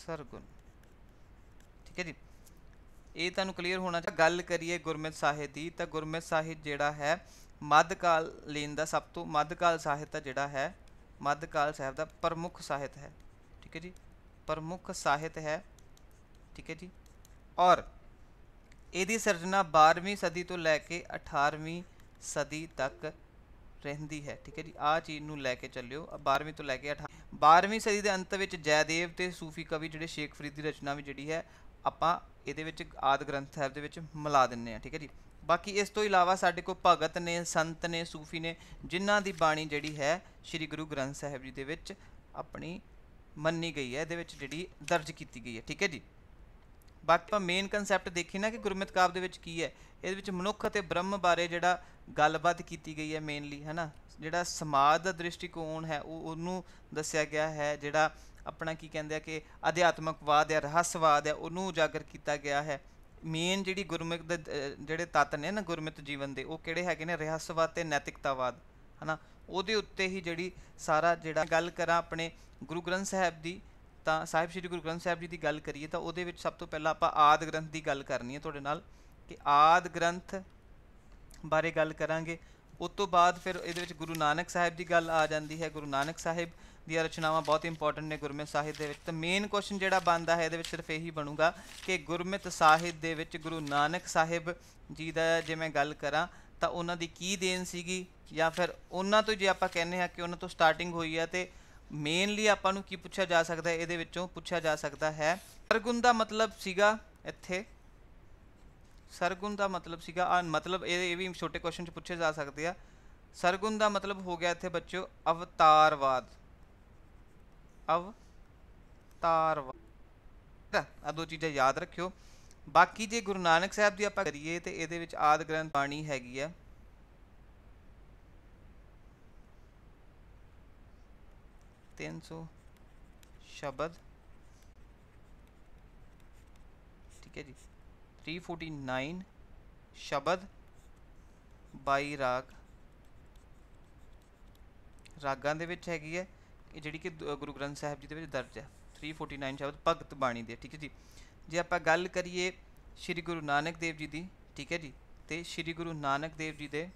ਸਰਗੁਣ ਠੀਕ ਹੈ ਜੀ ਇਹ ਤੁਹਾਨੂੰ ਕਲੀਅਰ ਹੋਣਾ ਚਾਹੀਦਾ ਗੱਲ ਕਰੀਏ ਗੁਰਮਤਿ ਸਾਹਿਤ ਦੀ ਤਾਂ ਗੁਰਮਤਿ ਸਾਹਿਤ ਜਿਹੜਾ ਹੈ ਮੱਧਕਾਲ ਲੈਣ ਦਾ ਸਭ ਤੋਂ ਮੱਧਕਾਲ ਸਾਹਿਤ ਦਾ ਜਿਹੜਾ ਹੈ ਮੱਧਕਾਲ ਸਾਹਿਤ ਦਾ ਪ੍ਰਮੁੱਖ ਸਾਹਿਤ ਹੈ ਠੀਕ ਹੈ ਜੀ ਪ੍ਰਮੁੱਖ ਸਾਹਿਤ ਹੈ ਠੀਕ ਹੈ ਜੀ ਔਰ ਇਹਦੀ ਸਿਰਜਣਾ 12ਵੀਂ ਸਦੀ ਤੋਂ ਲੈ ਕੇ 18ਵੀਂ ਸਦੀ ਤੱਕ ਰਹਿੰਦੀ ਹੈ ਠੀਕ ਹੈ ਜੀ ਆ ਚੀਜ਼ ਨੂੰ ਲੈ ਕੇ ਚੱਲਿਓ 12ਵੀਂ ਤੋਂ ਲੈ ਕੇ 18 12ਵੀਂ ਸਦੀ ਦੇ ਅੰਤ ਵਿੱਚ ਜੈਦੇਵ ਤੇ ਸੂਫੀ ਕਵੀ ਜਿਹੜੇ ਸ਼ੇਖ ਫਰੀਦ ਦੀ ਰਚਨਾ ਵੀ ਜਿਹੜੀ ਹੈ ਆਪਾਂ ਇਹਦੇ ਵਿੱਚ ਆਦ ਗ੍ਰੰਥ ਸਾਹਿਬ ਦੇ ਵਿੱਚ ਮਿਲਾ ਦਿੰਨੇ ਆ ਠੀਕ ਹੈ ਜੀ ਬਾਕੀ ਇਸ ਤੋਂ ਇਲਾਵਾ ਸਾਡੇ ਕੋਲ ਭਗਤ ਨੇ ਸੰਤ ਨੇ ਸੂਫੀ ਨੇ ਜਿਨ੍ਹਾਂ ਦੀ ਬਾਣੀ ਜਿਹੜੀ ਹੈ ਸ੍ਰੀ ਗੁਰੂ ਗ੍ਰੰਥ ਸਾਹਿਬ ਜੀ ਦੇ ਵਿੱਚ ਆਪਣੀ ਮੰਨੀ ਗਈ ਹੈ ਇਹਦੇ ਵਿੱਚ ਜਿਹੜੀ ਦਰਜ ਕੀਤੀ ਗਈ ਹੈ ਠੀਕ ਹੈ ਜੀ ਬਾਕੀ ਆਪਾਂ ਮੇਨ ਕਨਸੈਪਟ ਦੇਖੀ ਨਾ ਕਿ ਗੁਰਮਤਿ ਕਾਵ ਦੇ ਵਿੱਚ ਕੀ ਹੈ ਇਹਦੇ ਵਿੱਚ ਮਨੁੱਖ ਅਤੇ ਬ੍ਰਹਮ ਬਾਰੇ ਜਿਹੜਾ ਗੱਲਬਾਤ ਕੀਤੀ ਗਈ ਹੈ ਮੇਨਲੀ ਹੈਨਾ ਜਿਹੜਾ ਸਮਾਜ ਦਾ ਦ੍ਰਿਸ਼ਟੀਕੋਣ ਹੈ ਉਹ ਉਹਨੂੰ ਦੱਸਿਆ ਗਿਆ ਹੈ ਜਿਹੜਾ ਆਪਣਾ ਕੀ ਕਹਿੰਦੇ ਆ ਕਿ ਅਧਿਆਤਮਕਵਾਦ ਹੈ ਰਹੱਸਵਾਦ ਹੈ ਉਹਨੂੰ ਉਜਾਗਰ ਕੀਤਾ ਗਿਆ ਹੈ ਮੇਨ ਜਿਹੜੀ ਗੁਰਮਤਿ ਦੇ ਜਿਹੜੇ ਤੱਤ ਨੇ ਨਾ ਗੁਰਮਤਿ ਜੀਵਨ ਦੇ ਉਹ ਕਿਹੜੇ ਹੈਗੇ ਨੇ ਰਹੱਸਵਾਦ ਤੇ ਨੈਤਿਕਤਾਵਾਦ ਹਨਾ ਉਹਦੇ ਉੱਤੇ ਹੀ ਜਿਹੜੀ ਸਾਰਾ ਜਿਹੜਾ ਗੱਲ ਕਰਾਂ ਆਪਣੇ ਗੁਰੂ ਗ੍ਰੰਥ ਸਾਹਿਬ ਦੀ ਤਾਂ ਸਾਹਿਬ ਸ੍ਰੀ ਗੁਰੂ ਗ੍ਰੰਥ ਸਾਹਿਬ ਜੀ ਦੀ ਗੱਲ ਕਰੀਏ ਤਾਂ ਉਹਦੇ ਵਿੱਚ ਸਭ ਤੋਂ ਪਹਿਲਾਂ ਆਪਾਂ ਆਦ ਗ੍ਰੰਥ ਦੀ ਗੱਲ ਕਰਨੀ ਹੈ ਤੁਹਾਡੇ ਨਾਲ ਕਿ ਆਦ ਗ੍ਰੰਥ ਬਾਰੇ ਗੱਲ ਕਰਾਂਗੇ ਉਸ ਤੋਂ ਬਾਅਦ ਫਿਰ ਇਹਦੇ ਵਿੱਚ ਗੁਰੂ ਨਾਨਕ ਸਾਹਿਬ ਦੀ ਗੱਲ ਆ ਜਾਂਦੀ ਹੈ ਗੁਰੂ ਨਾਨਕ ਸਾਹਿਬ ਦੀਆਂ ਰਚਨਾਵਾਂ ਬਹੁਤ ਇੰਪੋਰਟੈਂਟ ਨੇ ਗੁਰਮਤਿ ਸਾਹਿਤ ਦੇ ਵਿੱਚ ਤਾਂ ਮੇਨ ਕੁਐਸਚਨ ਜਿਹੜਾ ਬਣਦਾ ਹੈ ਇਹਦੇ ਵਿੱਚ ਸਿਰਫ ਇਹੀ ਬਣੂਗਾ ਕਿ ਗੁਰਮਤਿ ਸਾਹਿਤ ਦੇ ਵਿੱਚ ਗੁਰੂ ਨਾਨਕ ਸਾਹਿਬ ਜੀ ਦਾ ਜੇ ਮੈਂ ਗੱਲ ਕਰਾਂ ਤਾਂ ਉਹਨਾਂ ਦੀ ਕੀ ਦੇਣ ਸੀਗੀ ਜਾਂ ਫਿਰ ਉਹਨਾਂ ਤੋਂ ਜੇ ਆਪਾਂ ਕਹਿੰਦੇ ਹਾਂ ਕਿ ਉਹਨਾਂ ਤੋਂ ਸਟਾਰਟਿੰਗ ਹੋਈ ਹੈ ਤੇ ਮੇਨਲੀ ਆਪਾਂ ਨੂੰ ਕੀ ਪੁੱਛਿਆ ਜਾ ਸਕਦਾ ਹੈ ਇਹਦੇ ਵਿੱਚੋਂ ਪੁੱਛਿਆ ਜਾ ਸਕਦਾ ਹੈ ਸਰਗੁਣ ਦਾ ਮਤਲਬ ਸੀਗਾ ਇੱਥੇ ਸਰਗੁਣ ਦਾ ਮਤਲਬ ਸੀਗਾ ਆ ਮਤਲਬ ਇਹ ਵੀ ਛੋਟੇ ਕੁਐਸਚਨ ਚ ਪੁੱਛੇ ਜਾ ਸਕਦੇ ਆ ਸਰਗੁਣ ਦਾ ਮਤਲਬ ਹੋ ਗਿਆ ਇੱਥੇ ਬੱਚਿਓ ਅਵਤਾਰਵਾਦ ਅਵਤਾਰਵਾਦ ਆ ਦੋ ਚੀਜ਼ਾਂ ਯਾਦ ਰੱਖਿਓ ਬਾਕੀ ਜੇ ਗੁਰੂ ਨਾਨਕ ਸਾਹਿਬ ਦੀ ਆਪਾਂ ਕਰੀਏ ਤੇ ਇਹਦੇ ਵਿੱਚ ਆਦ ਗ੍ਰੰਥ ਬਾਣੀ ਹੈਗੀ ਆ 300 ਸ਼ਬਦ ਠੀਕ ਹੈ ਜੀ 349 ਸ਼ਬਦ ਬਾਈ ਰਾਗ ਰਾਗਾਂ ਦੇ ਵਿੱਚ ਹੈਗੀ ਹੈ ਜਿਹੜੀ ਕਿ ਗੁਰੂ ਗ੍ਰੰਥ ਸਾਹਿਬ ਜੀ ਦੇ ਵਿੱਚ ਦਰਜ ਹੈ 349 ਸ਼ਬਦ ਭਗਤ ਬਾਣੀ ਦੇ ਠੀਕ ਹੈ ਜੀ ਜੇ ਆਪਾਂ ਗੱਲ ਕਰੀਏ ਸ੍ਰੀ ਗੁਰੂ ਨਾਨਕ ਦੇਵ ਜੀ ਦੀ ਠੀਕ ਹੈ ਜੀ ਤੇ ਸ੍ਰੀ ਗੁਰੂ ਨਾਨਕ ਦੇਵ ਜੀ ਦੇ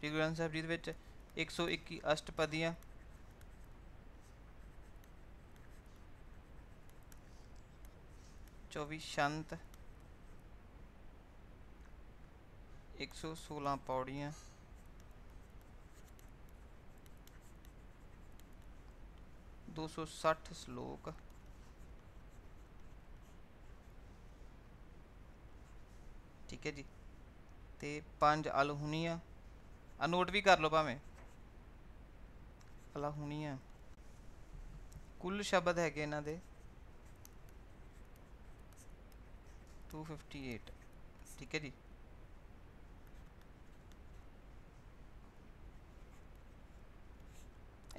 श्री गुरु ग्रंथ साहब जी एक सौ इक्की अष्टपदियाँ चौबीस संत एक सौ सोलह पौड़ियाँ दो सौ सठ श्लोक ठीक है जी तो पांच अलहूनिया ਆ ਨੋਟ ਵੀ ਕਰ ਲਓ ਭਾਵੇਂ ਅਲਾ ਹੁਣੀ ਆ ਕੁੱਲ ਸ਼ਬਦ ਹੈਗੇ ਇਹਨਾਂ ਦੇ 258 ਠੀਕ ਹੈ ਜੀ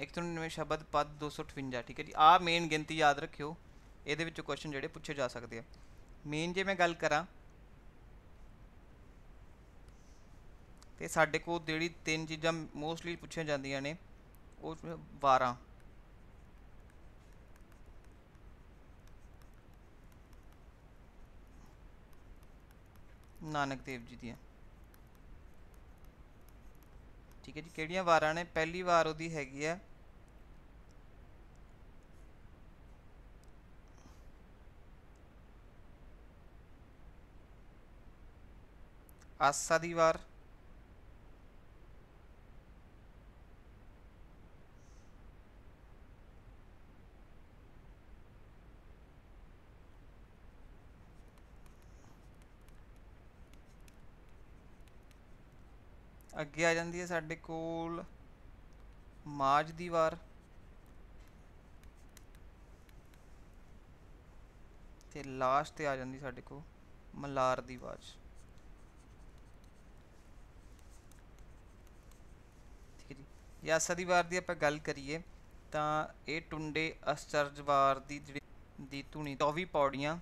ਇੱਕ ਤੋਂ ਨਵੇਂ ਸ਼ਬਦ ਪਦ 258 ਠੀਕ ਹੈ ਜੀ ਆ ਮੇਨ ਗਿਣਤੀ ਯਾਦ ਰੱਖਿਓ ਇਹਦੇ ਵਿੱਚੋਂ ਕੁਐਸਚਨ ਜਿਹੜੇ ਪੁੱਛੇ ਜਾ ਸਕਦੇ ਆ ਮੇਨ ਜੇ ਮੈਂ ਗੱਲ ਕਰਾਂ ਤੇ ਸਾਡੇ ਕੋਲ ਜਿਹੜੀ ਤਿੰਨ ਚੀਜ਼ਾਂ ਮੋਸਟਲੀ ਪੁੱਛੀਆਂ ਜਾਂਦੀਆਂ ਨੇ ਉਹ 12 ਨਾਨਕ ਦੇਵ ਜੀ ਦੀਆਂ ਠੀਕ ਹੈ ਜੀ ਕਿਹੜੀਆਂ ਵਾਰਾਂ ਨੇ ਪਹਿਲੀ ਵਾਰ ਉਹਦੀ ਹੈਗੀ ਆ ਆਸਾ ਦੀ ਵਾਰ ਅੱਗੇ ਆ ਜਾਂਦੀ ਹੈ ਸਾਡੇ ਕੋਲ ਮਾਜ ਦੀ ਵਾਰ ਤੇ ਲਾਸਟ ਤੇ ਆ ਜਾਂਦੀ ਸਾਡੇ ਕੋਲ ਮਲਾਰ ਦੀ ਬਾਜ ਠੀਕ ਹੈ ਜੀ ਜਾਂ ਸਦੀ ਵਾਰ ਦੀ ਆਪਾਂ ਗੱਲ ਕਰੀਏ ਤਾਂ ਇਹ ਟੁੰਡੇ ਅਸਚਰਜ ਵਾਰ ਦੀ ਜਿਹੜੀ ਦੀ ਧੁਨੀ 24 ਪੌੜੀਆਂ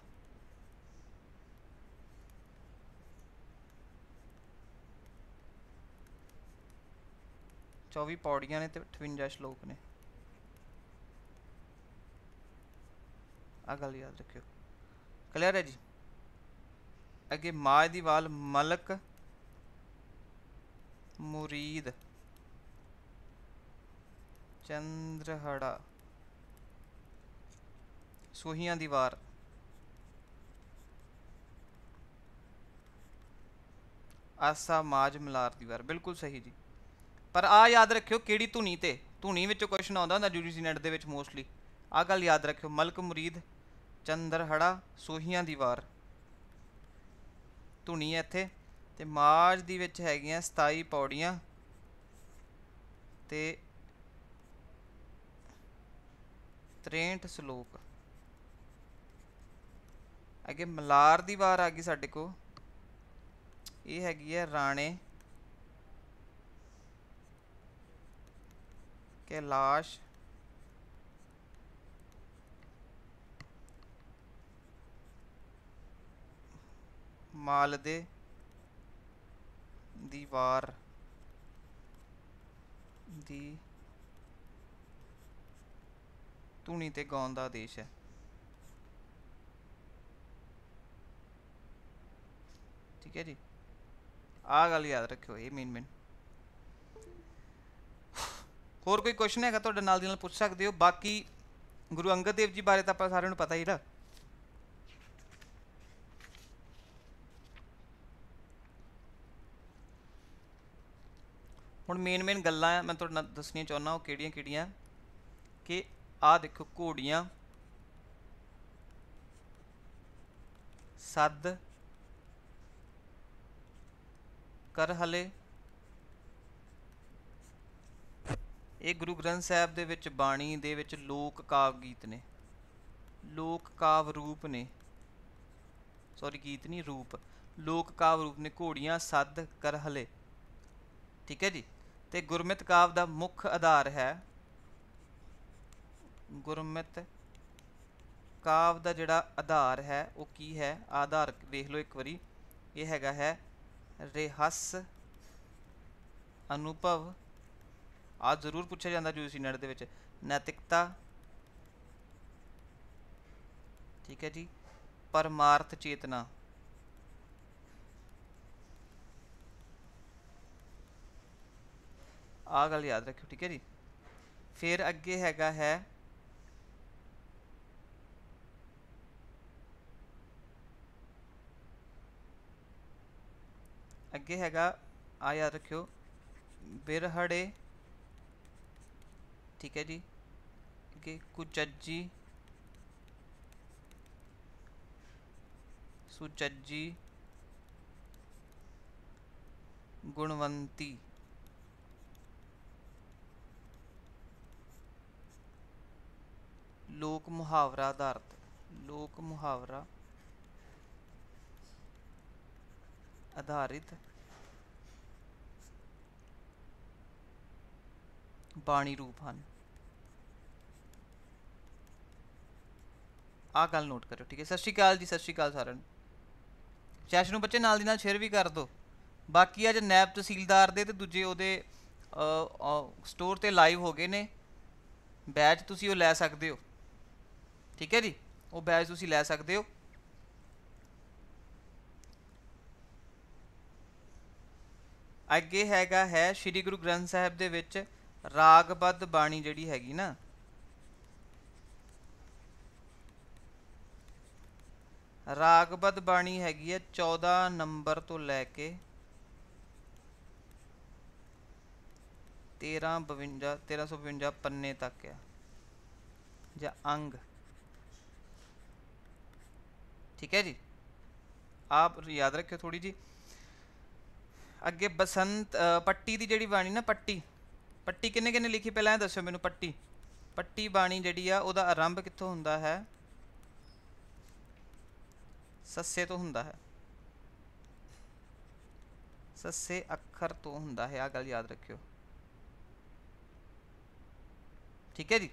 24 ਪੌੜੀਆਂ ਨੇ ਤੇ 58 ਸ਼ਲੋਕ ਨੇ ਆ ਗੱਲ ਯਾਦ ਰੱਖਿਓ ਕਲੀਅਰ ਹੈ ਜੀ ਅੱਗੇ ਮਾਜ ਦੀ ਵਾਲ ਮਲਕ मुरीद चंद्रहड़ा सोहिया दीवार आसा माज मलार दीवार बिल्कुल सही जी ਪਰ ਆ ਯਾਦ ਰੱਖਿਓ ਕਿਹੜੀ ਧੁਨੀ ਤੇ ਧੁਨੀ ਵਿੱਚ ਕੁਐਸਚਨ ਆਉਂਦਾ ਹੁੰਦਾ ਜੂਡੀਸੀ ਨੈਟ ਦੇ ਵਿੱਚ ਮੋਸਟਲੀ ਆ ਗੱਲ ਯਾਦ ਰੱਖਿਓ ਮਲਕ ਮੁਰੀਦ ਚੰਦਰ ਹੜਾ ਸੋਹੀਆਂ ਦੀ ਵਾਰ ਧੁਨੀ ਹੈ ਇੱਥੇ ਤੇ ਮਾਜ ਦੀ ਵਿੱਚ ਹੈਗੀਆਂ 27 ਪੌੜੀਆਂ ਤੇ 63 ਸ਼ਲੋਕ ਅੱਗੇ ਮਲਾਰ ਦੀ ਵਾਰ ਆ ਗਈ ਸਾਡੇ ਕੋ ਇਹ ਹੈਗੀ ਹੈ ਰਾਣੇ कैलाश लाश माल दे दीवार दी धूनी ते गाँव का देश है ठीक है जी आ गल याद रखियो ये मेन मेन ਹੋਰ ਕੋਈ ਕੁਐਸਚਨ ਹੈਗਾ ਤੁਹਾਡੇ ਨਾਲ ਦੀ ਨਾਲ ਪੁੱਛ ਸਕਦੇ ਹੋ ਬਾਕੀ ਗੁਰੂ ਅੰਗਦ ਦੇਵ ਜੀ ਬਾਰੇ ਤਾਂ ਆਪਾਂ ਸਾਰਿਆਂ ਨੂੰ ਪਤਾ ਹੀ ਨਾ ਹੁਣ ਮੇਨ ਮੇਨ ਗੱਲਾਂ ਮੈਂ ਤੁਹਾਨੂੰ ਦੱਸਣੀਆਂ ਚਾਹੁੰਦਾ ਉਹ ਕਿਹੜੀਆਂ ਕਿਹੜੀਆਂ ਕਿ ਆਹ ਦੇਖੋ ਘੋੜੀਆਂ ਸੱਦ ਕਰ ਹਲੇ ਇਹ ਗੁਰੂ ਗ੍ਰੰਥ ਸਾਹਿਬ ਦੇ ਵਿੱਚ ਬਾਣੀ ਦੇ ਵਿੱਚ ਲੋਕ ਕਾਵ ਗੀਤ ਨੇ ਲੋਕ ਕਾਵ ਰੂਪ ਨੇ ਸੌਰੀ ਗੀਤ ਨਹੀਂ ਰੂਪ ਲੋਕ ਕਾਵ ਰੂਪ ਨੇ ਘੋੜੀਆਂ ਸੱਦ ਕਰ ਹਲੇ ਠੀਕ ਹੈ ਜੀ ਤੇ ਗੁਰਮਤਿ ਕਾਵ ਦਾ ਮੁੱਖ ਆਧਾਰ ਹੈ ਗੁਰਮਤਿ ਕਾਵ ਦਾ ਜਿਹੜਾ ਆਧਾਰ ਹੈ ਉਹ ਕੀ ਹੈ ਆਧਾਰ ਦੇਖ ਲਓ ਇੱਕ ਵਾਰੀ ਇਹ ਹੈਗਾ ਹੈ ਰਹੱਸ ਅਨੁਭਵ ਆ ਜ਼ਰੂਰ ਪੁੱਛਿਆ ਜਾਂਦਾ ਜੂਸੀ ਨੈਟ ਦੇ ਵਿੱਚ ਨੈਤਿਕਤਾ ਠੀਕ ਹੈ ਜੀ ਪਰਮਾਰਥ ਚੇਤਨਾ ਆ ਗੱਲ ਯਾਦ ਰੱਖਿਓ ਠੀਕ ਹੈ ਜੀ ਫਿਰ ਅੱਗੇ ਹੈਗਾ ਹੈ ਅੱਗੇ ਹੈਗਾ ਆ ਯਾਦ ਰੱਖਿਓ ਬਿਰਹੜੇ ठीक है जी के कुचज्जी सुचज्जी गुणवंती लोक मुहावरा आधारित लोक मुहावरा आधारित बाणी रूप हैं ਆਹ ਗੱਲ ਨੋਟ ਕਰਿਓ ਠੀਕ ਹੈ ਸਤਿ ਸ਼੍ਰੀ ਅਕਾਲ ਜੀ ਸਤਿ ਸ਼੍ਰੀ ਅਕਾਲ ਸਾਰਿਆਂ ਨੂੰ ਸੈਸ਼ਨ ਨੂੰ ਬੱਚੇ ਨਾਲ ਦੀ ਨਾਲ ਸ਼ੇਅਰ ਵੀ ਕਰ ਦਿਓ ਬਾਕੀ ਅੱਜ ਨੈਬ ਤਹਿਸੀਲਦਾਰ ਦੇ ਤੇ ਦੂਜੇ ਉਹਦੇ ਸਟੋਰ ਤੇ ਲਾਈਵ ਹੋ ਗਏ ਨੇ ਬੈਚ ਤੁਸੀਂ ਉਹ ਲੈ ਸਕਦੇ ਹੋ ਠੀਕ ਹੈ ਜੀ ਉਹ ਬੈਚ ਤੁਸੀਂ ਲੈ ਸਕਦੇ ਹੋ ਅੱਗੇ ਹੈਗਾ ਹੈ ਸ੍ਰੀ ਗੁਰੂ ਗ੍ਰੰਥ ਸਾਹਿਬ ਦੇ ਵਿੱਚ ਰਾਗਬੱਧ ਬਾਣੀ ਜਿਹੜੀ ਹੈਗੀ ਨਾ ਰਾਗਬਦ ਬਾਣੀ ਹੈਗੀ ਹੈ 14 ਨੰਬਰ ਤੋਂ ਲੈ ਕੇ 1352 1352 ਪੰਨੇ ਤੱਕ ਆ ਜਾਂ ਅੰਗ ਠੀਕ ਹੈ ਜੀ ਆਪ ਯਾਦ ਰੱਖਿਓ ਥੋੜੀ ਜੀ ਅੱਗੇ ਬਸੰਤ ਪੱਟੀ ਦੀ ਜਿਹੜੀ ਬਾਣੀ ਨਾ ਪੱਟੀ ਪੱਟੀ ਕਿੰਨੇ ਕਿੰਨੇ ਲਿਖੀ ਪਹਿਲਾਂ ਦੱਸਿਓ ਮੈਨੂੰ ਪੱਟੀ ਪੱਟੀ ਬਾਣੀ ਜਿਹੜੀ ਆ ਉਹਦਾ ਆਰੰਭ ਕਿੱਥੋਂ ਹੁੰਦਾ ਹੈ ਸੱਸੇ ਤੋਂ ਹੁੰਦਾ ਹੈ ਸੱਸੇ ਅੱਖਰ ਤੋਂ ਹੁੰਦਾ ਹੈ ਆ ਗੱਲ ਯਾਦ ਰੱਖਿਓ ਠੀਕ ਹੈ ਜੀ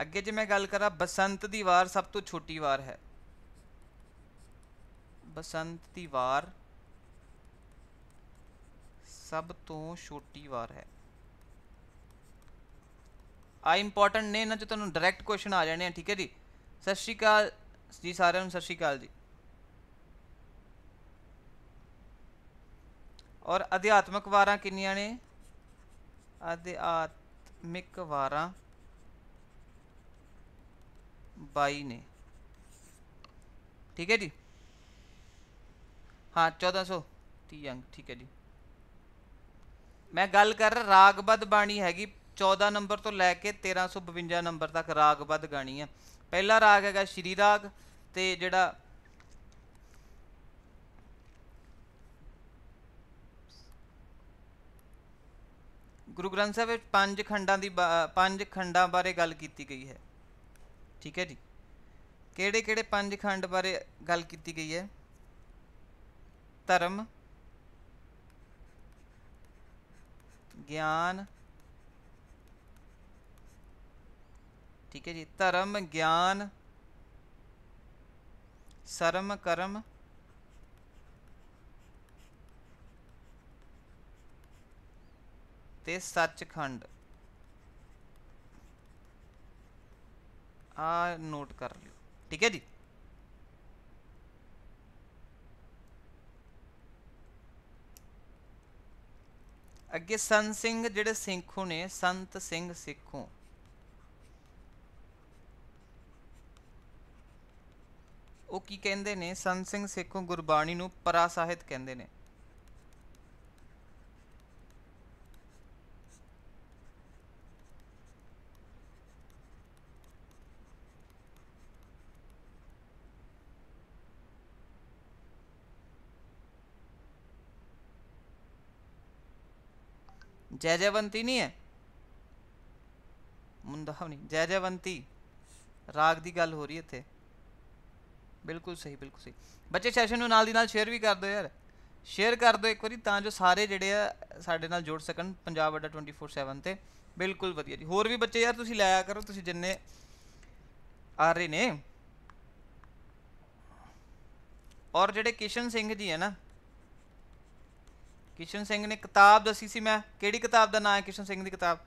ਅੱਗੇ ਜੇ ਮੈਂ ਗੱਲ ਕਰਾਂ ਬਸੰਤ ਦੀ ਵਾਰ ਸਭ ਤੋਂ ਛੋਟੀ ਵਾਰ ਹੈ ਬਸੰਤ ਦੀ ਵਾਰ ਸਭ ਤੋਂ ਛੋਟੀ ਵਾਰ ਹੈ ਆ ਇੰਪੋਰਟੈਂਟ ਨੇ ਨਾ ਜੋ ਤੁਹਾਨੂੰ ਡਾਇਰੈਕਟ ਕੁਐਸਚਨ ਆ ਜਾਣੇ ਆ ਠੀਕ ਹੈ ਜੀ ਸਤਿ ਸ਼੍ਰੀ ਅਕਾਲ ਜੀ ਸਾਰਿਆਂ ਨੂੰ ਸਤਿ ਸ਼੍ਰੀ ਅਕਾਲ ਜੀ ਔਰ ਅਧਿਆਤਮਕ ਵਾਰਾਂ ਕਿੰਨੀਆਂ ਨੇ ਅਧਿਆਤਮਿਕ ਵਾਰਾਂ 22 ਨੇ ठीक है जी हाँ चौदह सौ ती अंक ठीक है जी मैं गल कर रागबद्ध बाणी हैगी 14 ਨੰਬਰ ਤੋਂ ਲੈ ਕੇ 1352 ਨੰਬਰ ਤੱਕ ਰਾਗਬੱਧ ਗਾਣੀ ਹੈ ਪਹਿਲਾ ਰਾਗ ਹੈਗਾ ਸ਼੍ਰੀ ਰਾਗ ਤੇ ਜਿਹੜਾ ਗੁਰੂ ਗ੍ਰੰਥ ਸਾਹਿਬ ਵਿੱਚ ਪੰਜ ਖੰਡਾਂ ਦੀ ਪੰਜ ਖੰਡਾਂ ਬਾਰੇ ਗੱਲ ਕੀਤੀ ਗਈ ਹੈ ਠੀਕ ਹੈ ਜੀ ਕਿਹੜੇ ਕਿਹੜੇ ਪੰਜ ਖੰਡ ਬਾਰੇ ਗੱਲ ਕੀਤੀ ਗਈ ਹੈ ਧਰਮ ਗਿਆਨ ਠੀਕ ਹੈ ਜੀ ਧਰਮ ਗਿਆਨ ਸਰਮ ਕਰਮ ਤੇ ਸੱਚਖੰਡ ਆ ਨੋਟ ਕਰ ਲਿਓ ਠੀਕ ਹੈ ਜੀ ਅੱਗੇ ਸੰਤ ਸਿੰਘ ਜਿਹੜੇ ਸਿੱਖੋ ਨੇ ਸੰਤ ਸਿੰਘ ਸਿੱਖੋ ਉਹ ਕੀ ਕਹਿੰਦੇ ਨੇ ਸੰਤ ਸਿੰਘ ਸਿੱਖ ਗੁਰਬਾਣੀ ਨੂੰ ਪਰਾ ਸਾਹਿਤ ਕਹਿੰਦੇ ਨੇ ਜੈ ਜੈਵੰਤੀ ਨਹੀਂ ਹੈ ਮੁੰਡਾ ਨਹੀਂ ਜੈ ਜੈਵੰਤੀ ਰਾਗ ਦੀ ਗੱਲ ਹੋ ਰਹੀ ਇੱਥੇ ਬਿਲਕੁਲ ਸਹੀ ਬਿਲਕੁਲ ਸਹੀ ਬੱਚੇ ਸੈਸ਼ਨ ਨੂੰ ਨਾਲ ਦੀ ਨਾਲ ਸ਼ੇਅਰ ਵੀ ਕਰ ਦਿਓ ਯਾਰ ਸ਼ੇਅਰ ਕਰ ਦਿਓ ਇੱਕ ਵਾਰੀ ਤਾਂ ਜੋ ਸਾਰੇ ਜਿਹੜੇ ਆ ਸਾਡੇ ਨਾਲ ਜੁੜ ਸਕਣ ਪੰਜਾਬ ਵੱਡਾ 24/7 ਤੇ ਬਿਲਕੁਲ ਵਧੀਆ ਜੀ ਹੋਰ ਵੀ ਬੱਚੇ ਯਾਰ ਤੁਸੀਂ ਲਾਇਆ ਕਰੋ ਤੁਸੀਂ ਜਿੰਨੇ ਆ ਰਹੇ ਨੇ ਔਰ ਜਿਹੜੇ ਕਿਸ਼ਨ ਸਿੰਘ ਜੀ ਹੈ ਨਾ ਕਿਸ਼ਨ ਸਿੰਘ ਨੇ ਕਿਤਾਬ ਦੱਸੀ ਸੀ ਮੈਂ ਕਿਹੜੀ ਕਿਤਾਬ ਦਾ ਨਾਮ ਹੈ ਕਿਸ਼ਨ ਸਿੰਘ ਦੀ ਕਿਤਾਬ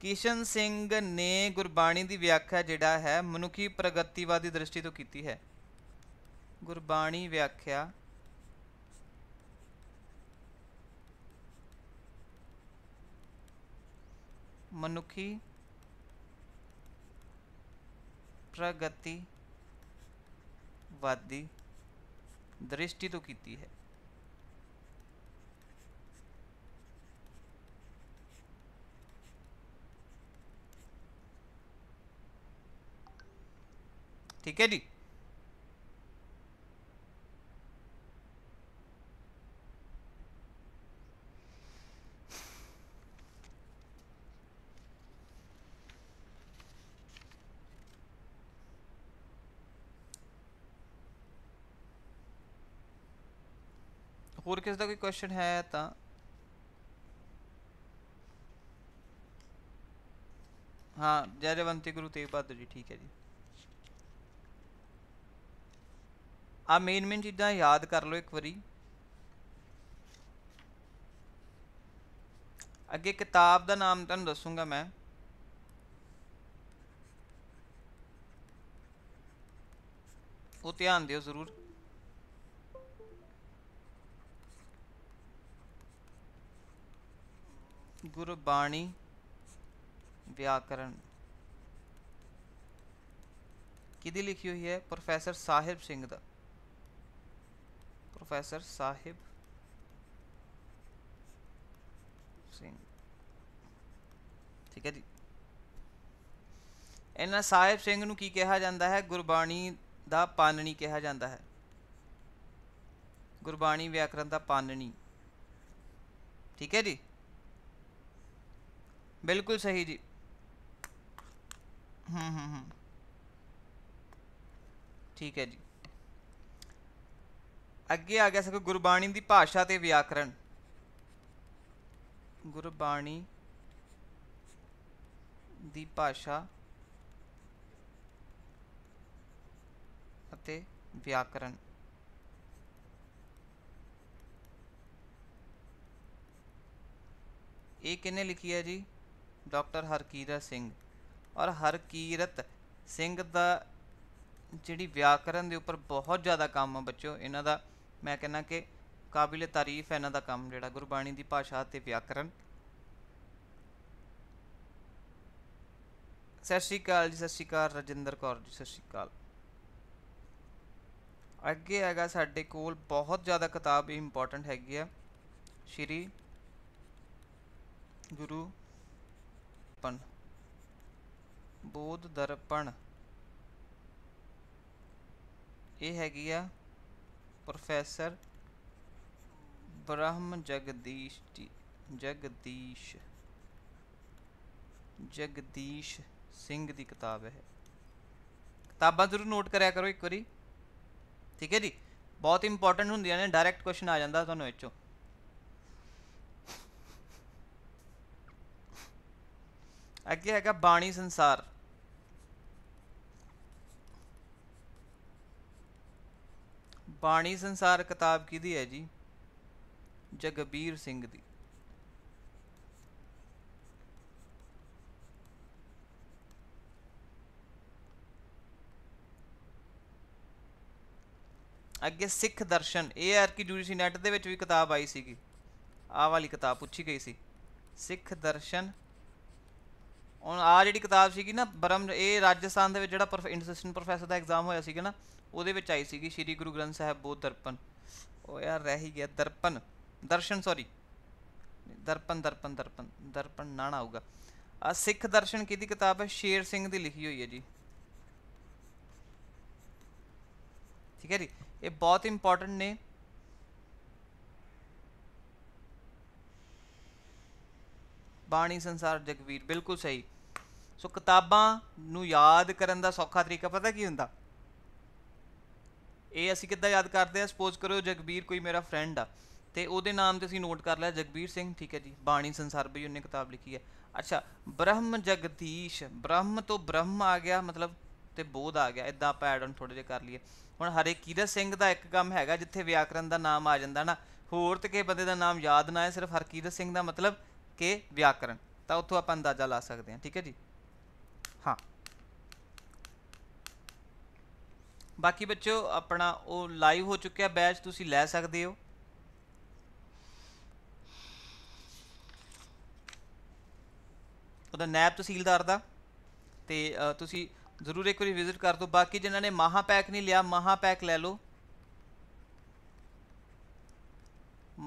ਕਿਸ਼ਨ ਸਿੰਘ ਨੇ ਗੁਰਬਾਣੀ ਦੀ ਵਿਆਖਿਆ ਜਿਹੜਾ ਹੈ ਮਨੁੱਖੀ ਪ੍ਰਗਤੀਵਾਦੀ ਦ੍ਰਿਸ਼ਟੀ ਤੋਂ ਕੀਤੀ ਹੈ गुरबाणी व्याख्या मनुखी प्रगतिवादी दृष्टि तो की है ठीक है जी ਹੋਰ ਕਿਸ ਦਾ ਕੋਈ ਕੁਐਸਚਨ ਹੈ ਤਾਂ ਹਾਂ ਜੈ ਜਵੰਤੀ ਗੁਰੂ ਤੇਗ ਬਹਾਦਰ ਜੀ ਠੀਕ ਹੈ ਜੀ ਆ ਮੇਨ ਮੇਨ ਚੀਜ਼ਾਂ ਯਾਦ ਕਰ ਲਓ ਇੱਕ ਵਾਰੀ ਅੱਗੇ ਕਿਤਾਬ ਦਾ ਨਾਮ ਤੁਹਾਨੂੰ ਦੱਸੂਗਾ ਮੈਂ ਉਹ ਧਿਆਨ ਦਿਓ ਜ਼ਰੂਰ ਗੁਰਬਾਣੀ ਵਿਆਕਰਨ ਕਿਹਦੀ ਲਿਖੀ ਹੋਈ ਹੈ ਪ੍ਰੋਫੈਸਰ ਸਾਹਿਬ ਸਿੰਘ ਦਾ ਪ੍ਰੋਫੈਸਰ ਸਾਹਿਬ ਸਿੰਘ ਠੀਕ ਹੈ ਜੀ ਇਹਨਾਂ ਸਾਹਿਬ ਸਿੰਘ ਨੂੰ ਕੀ ਕਿਹਾ ਜਾਂਦਾ ਹੈ ਗੁਰਬਾਣੀ ਦਾ ਪਾਨਣੀ ਕਿਹਾ ਜਾਂਦਾ ਹੈ ਗੁਰਬਾਣੀ ਵਿਆਕਰਨ ਦਾ ਪਾਨਣੀ ਠੀਕ ਹੈ ਜੀ ਬਿਲਕੁਲ ਸਹੀ ਜੀ ਹੂੰ ਹੂੰ ਹੂੰ ਠੀਕ ਹੈ ਜੀ ਅੱਗੇ ਆ ਗਿਆ ਸਕੋ ਗੁਰਬਾਣੀ ਦੀ ਭਾਸ਼ਾ ਤੇ ਵਿਆਕਰਣ ਗੁਰਬਾਣੀ ਦੀ ਭਾਸ਼ਾ ਅਤੇ ਵਿਆਕਰਣ ਇਹ ਕਿਨੇ ਲਿਖੀ ਹੈ ਜੀ ਡਾਕਟਰ ਹਰਕੀਰਤ ਸਿੰਘ ਔਰ ਹਰਕੀਰਤ ਸਿੰਘ ਦਾ ਜਿਹੜੀ ਵਿਆਕਰਨ ਦੇ ਉੱਪਰ ਬਹੁਤ ਜ਼ਿਆਦਾ ਕੰਮ ਆ ਬੱਚਿਓ ਇਹਨਾਂ ਦਾ ਮੈਂ ਕਹਿੰਨਾ ਕਿ ਕਾਬਿਲ ਤਾਰੀਫ ਹੈ ਇਹਨਾਂ ਦਾ ਕੰਮ ਜਿਹੜਾ ਗੁਰਬਾਣੀ ਦੀ ਭਾਸ਼ਾ ਤੇ ਵਿਆਕਰਨ ਸਤਿ ਸ਼੍ਰੀ ਅਕਾਲ ਜੀ ਸਤਿ ਸ਼੍ਰੀ ਅਕਾਲ ਰਜਿੰਦਰ ਕੌਰ ਜੀ ਸਤਿ ਸ਼੍ਰੀ ਅਕਾਲ ਅੱਗੇ ਹੈਗਾ ਸਾਡੇ ਕੋਲ ਬਹੁਤ ਜ਼ਿਆਦਾ ਕਿਤਾਬ ਇੰਪੋਰਟੈਂਟ ਹੈਗੀ ਆ ਸ਼੍ਰੀ ਗੁਰੂ ਦਰਪਣ ਬੋਧ ਦਰਪਣ ਇਹ ਹੈਗੀ ਆ ਪ੍ਰੋਫੈਸਰ ਬ੍ਰਹਮ ਜਗਦੀਸ਼ ਜੀ ਜਗਦੀਸ਼ ਜਗਦੀਸ਼ ਸਿੰਘ ਦੀ ਕਿਤਾਬ ਹੈ ਕਿਤਾਬਾਂ ਜ਼ਰੂਰ ਨੋਟ ਕਰਿਆ ਕਰੋ ਇੱਕ ਵਾਰੀ ਠੀਕ ਹੈ ਜੀ ਬਹੁਤ ਇੰਪੋਰਟੈਂਟ ਹੁੰਦੀਆਂ ਨੇ ਡਾਇਰੈਕਟ ਕੁਐਸਚਨ ਆ ਜਾਂਦਾ ਤੁਹਾਨੂੰ ਇਹ ਚੋਂ ਅੱਗੇ ਹੈਗਾ ਬਾਣੀ ਸੰਸਾਰ ਬਾਣੀ ਸੰਸਾਰ ਕਿਤਾਬ ਕਿਹਦੀ ਹੈ ਜੀ ਜਗਬੀਰ ਸਿੰਘ ਦੀ ਅੱਗੇ ਸਿੱਖ ਦਰਸ਼ਨ ਇਹ ਆਰ ਕੀ ਜੁਡੀਸੀ ਨੈਟ ਦੇ ਵਿੱਚ ਵੀ ਕਿਤਾਬ ਆਈ ਸੀਗੀ ਆਹ ਵਾਲੀ ਕਿਤਾਬ ਪੁੱਛੀ ਗਈ ਸੀ ਸਿੱਖ ਦਰਸ਼ਨ ਹੁਣ ਆ ਜਿਹੜੀ ਕਿਤਾਬ ਸੀਗੀ ਨਾ ਬਰਮ ਇਹ ਰਾਜਸਥਾਨ ਦੇ ਵਿੱਚ ਜਿਹੜਾ ਇੰਸਟੀਟਿਊਸ਼ਨ ਪ੍ਰੋਫੈਸਰ ਦਾ ਐਗਜ਼ਾਮ ਹੋਇਆ ਸੀਗਾ ਨਾ ਉਹਦੇ ਵਿੱਚ ਆਈ ਸੀਗੀ ਸ਼੍ਰੀ ਗੁਰੂ ਗ੍ਰੰਥ ਸਾਹਿਬ ਬੋਧ ਦਰਪਣ ਉਹ ਯਾਰ ਰਹਿ ਹੀ ਗਿਆ ਦਰਪਨ ਦਰਸ਼ਨ ਸੌਰੀ ਦਰਪਨ ਦਰਪਨ ਦਰਪਨ ਦਰਪਨ ਨਾ ਨਾ ਆਊਗਾ ਆ ਸਿੱਖ ਦਰਸ਼ਨ ਕਿਹਦੀ ਕਿਤਾਬ ਹੈ ਸ਼ੇਰ ਸਿੰਘ ਦੀ ਲਿਖੀ ਹੋਈ ਹੈ ਜੀ ਠੀਕ ਹੈ ਜੀ ਇਹ ਬਹੁਤ ਇੰਪੋਰਟੈਂਟ ਨੇ ਬਾਣੀ ਸੰਸਾਰ ਜਗਵੀਰ ਬਿਲਕੁਲ ਸਹੀ ਸੋ ਕਿਤਾਬਾਂ ਨੂੰ ਯਾਦ ਕਰਨ ਦਾ ਸੌਖਾ ਤਰੀਕਾ ਪਤਾ ਕੀ ਹੁੰਦਾ ਇਹ ਅਸੀਂ ਕਿੱਦਾਂ ਯਾਦ ਕਰਦੇ ਆ ਸਪੋਜ਼ ਕਰੋ ਜਗਬੀਰ ਕੋਈ ਮੇਰਾ ਫਰੈਂਡ ਆ ਤੇ ਉਹਦੇ ਨਾਮ ਤੇ ਅਸੀਂ ਨੋਟ ਕਰ ਲਿਆ ਜਗਬੀਰ ਸਿੰਘ ਠੀਕ ਹੈ ਜੀ ਬਾਣੀ ਸੰਸਾਰ ਬਈ ਉਹਨੇ ਕਿਤਾਬ ਲਿਖੀ ਹੈ ਅੱਛਾ ਬ੍ਰਹਮ ਜਗਦੀਸ਼ ਬ੍ਰਹਮ ਤੋਂ ਬ੍ਰਹਮ ਆ ਗਿਆ ਮਤਲਬ ਤੇ ਬੋਧ ਆ ਗਿਆ ਇਦਾਂ ਆਪਾਂ ਐਡ ਆਨ ਥੋੜੇ ਜਿਹਾ ਕਰ ਲਈਏ ਹੁਣ ਹਰੇ ਕੀਰਤ ਸਿੰਘ ਦਾ ਇੱਕ ਕੰਮ ਹੈਗਾ ਜਿੱਥੇ ਵਿਆਕਰਨ ਦਾ ਨਾਮ ਆ ਜਾਂਦਾ ਨਾ ਹੋਰ ਤੇ ਕੇ ਬੰਦੇ ਦਾ ਨਾਮ ਯਾਦ ਨਾ ਆਏ ਸਿਰਫ ਹਰਕੀਰਤ ਸਿੰਘ ਦਾ ਮਤਲਬ ਕਿ ਵਿਆਕਰਨ ਤਾਂ ਉੱਥੋਂ ਆਪਾਂ ਅੰਦਾਜ਼ਾ ਲਾ ਸਕਦੇ ਹਾਂ ਠੀਕ ਹੈ ਜੀ ਹਾਂ ਬਾਕੀ ਬੱਚੋ ਆਪਣਾ ਉਹ ਲਾਈਵ ਹੋ ਚੁੱਕਿਆ ਬੈਚ ਤੁਸੀਂ ਲੈ ਸਕਦੇ ਹੋ ਉਹਦਾ ਨੈਬ ਤਹਿਸੀਲਦਾਰ ਦਾ ਤੇ ਤੁਸੀਂ ਜ਼ਰੂਰ ਇੱਕ ਵਾਰੀ ਵਿਜ਼ਿਟ ਕਰ ਦਿਓ ਬਾਕੀ ਜਿਨ੍ਹਾਂ ਨੇ ਮਹਾ ਪੈਕ ਨਹੀਂ ਲਿਆ ਮਹਾ ਪੈਕ ਲੈ ਲਓ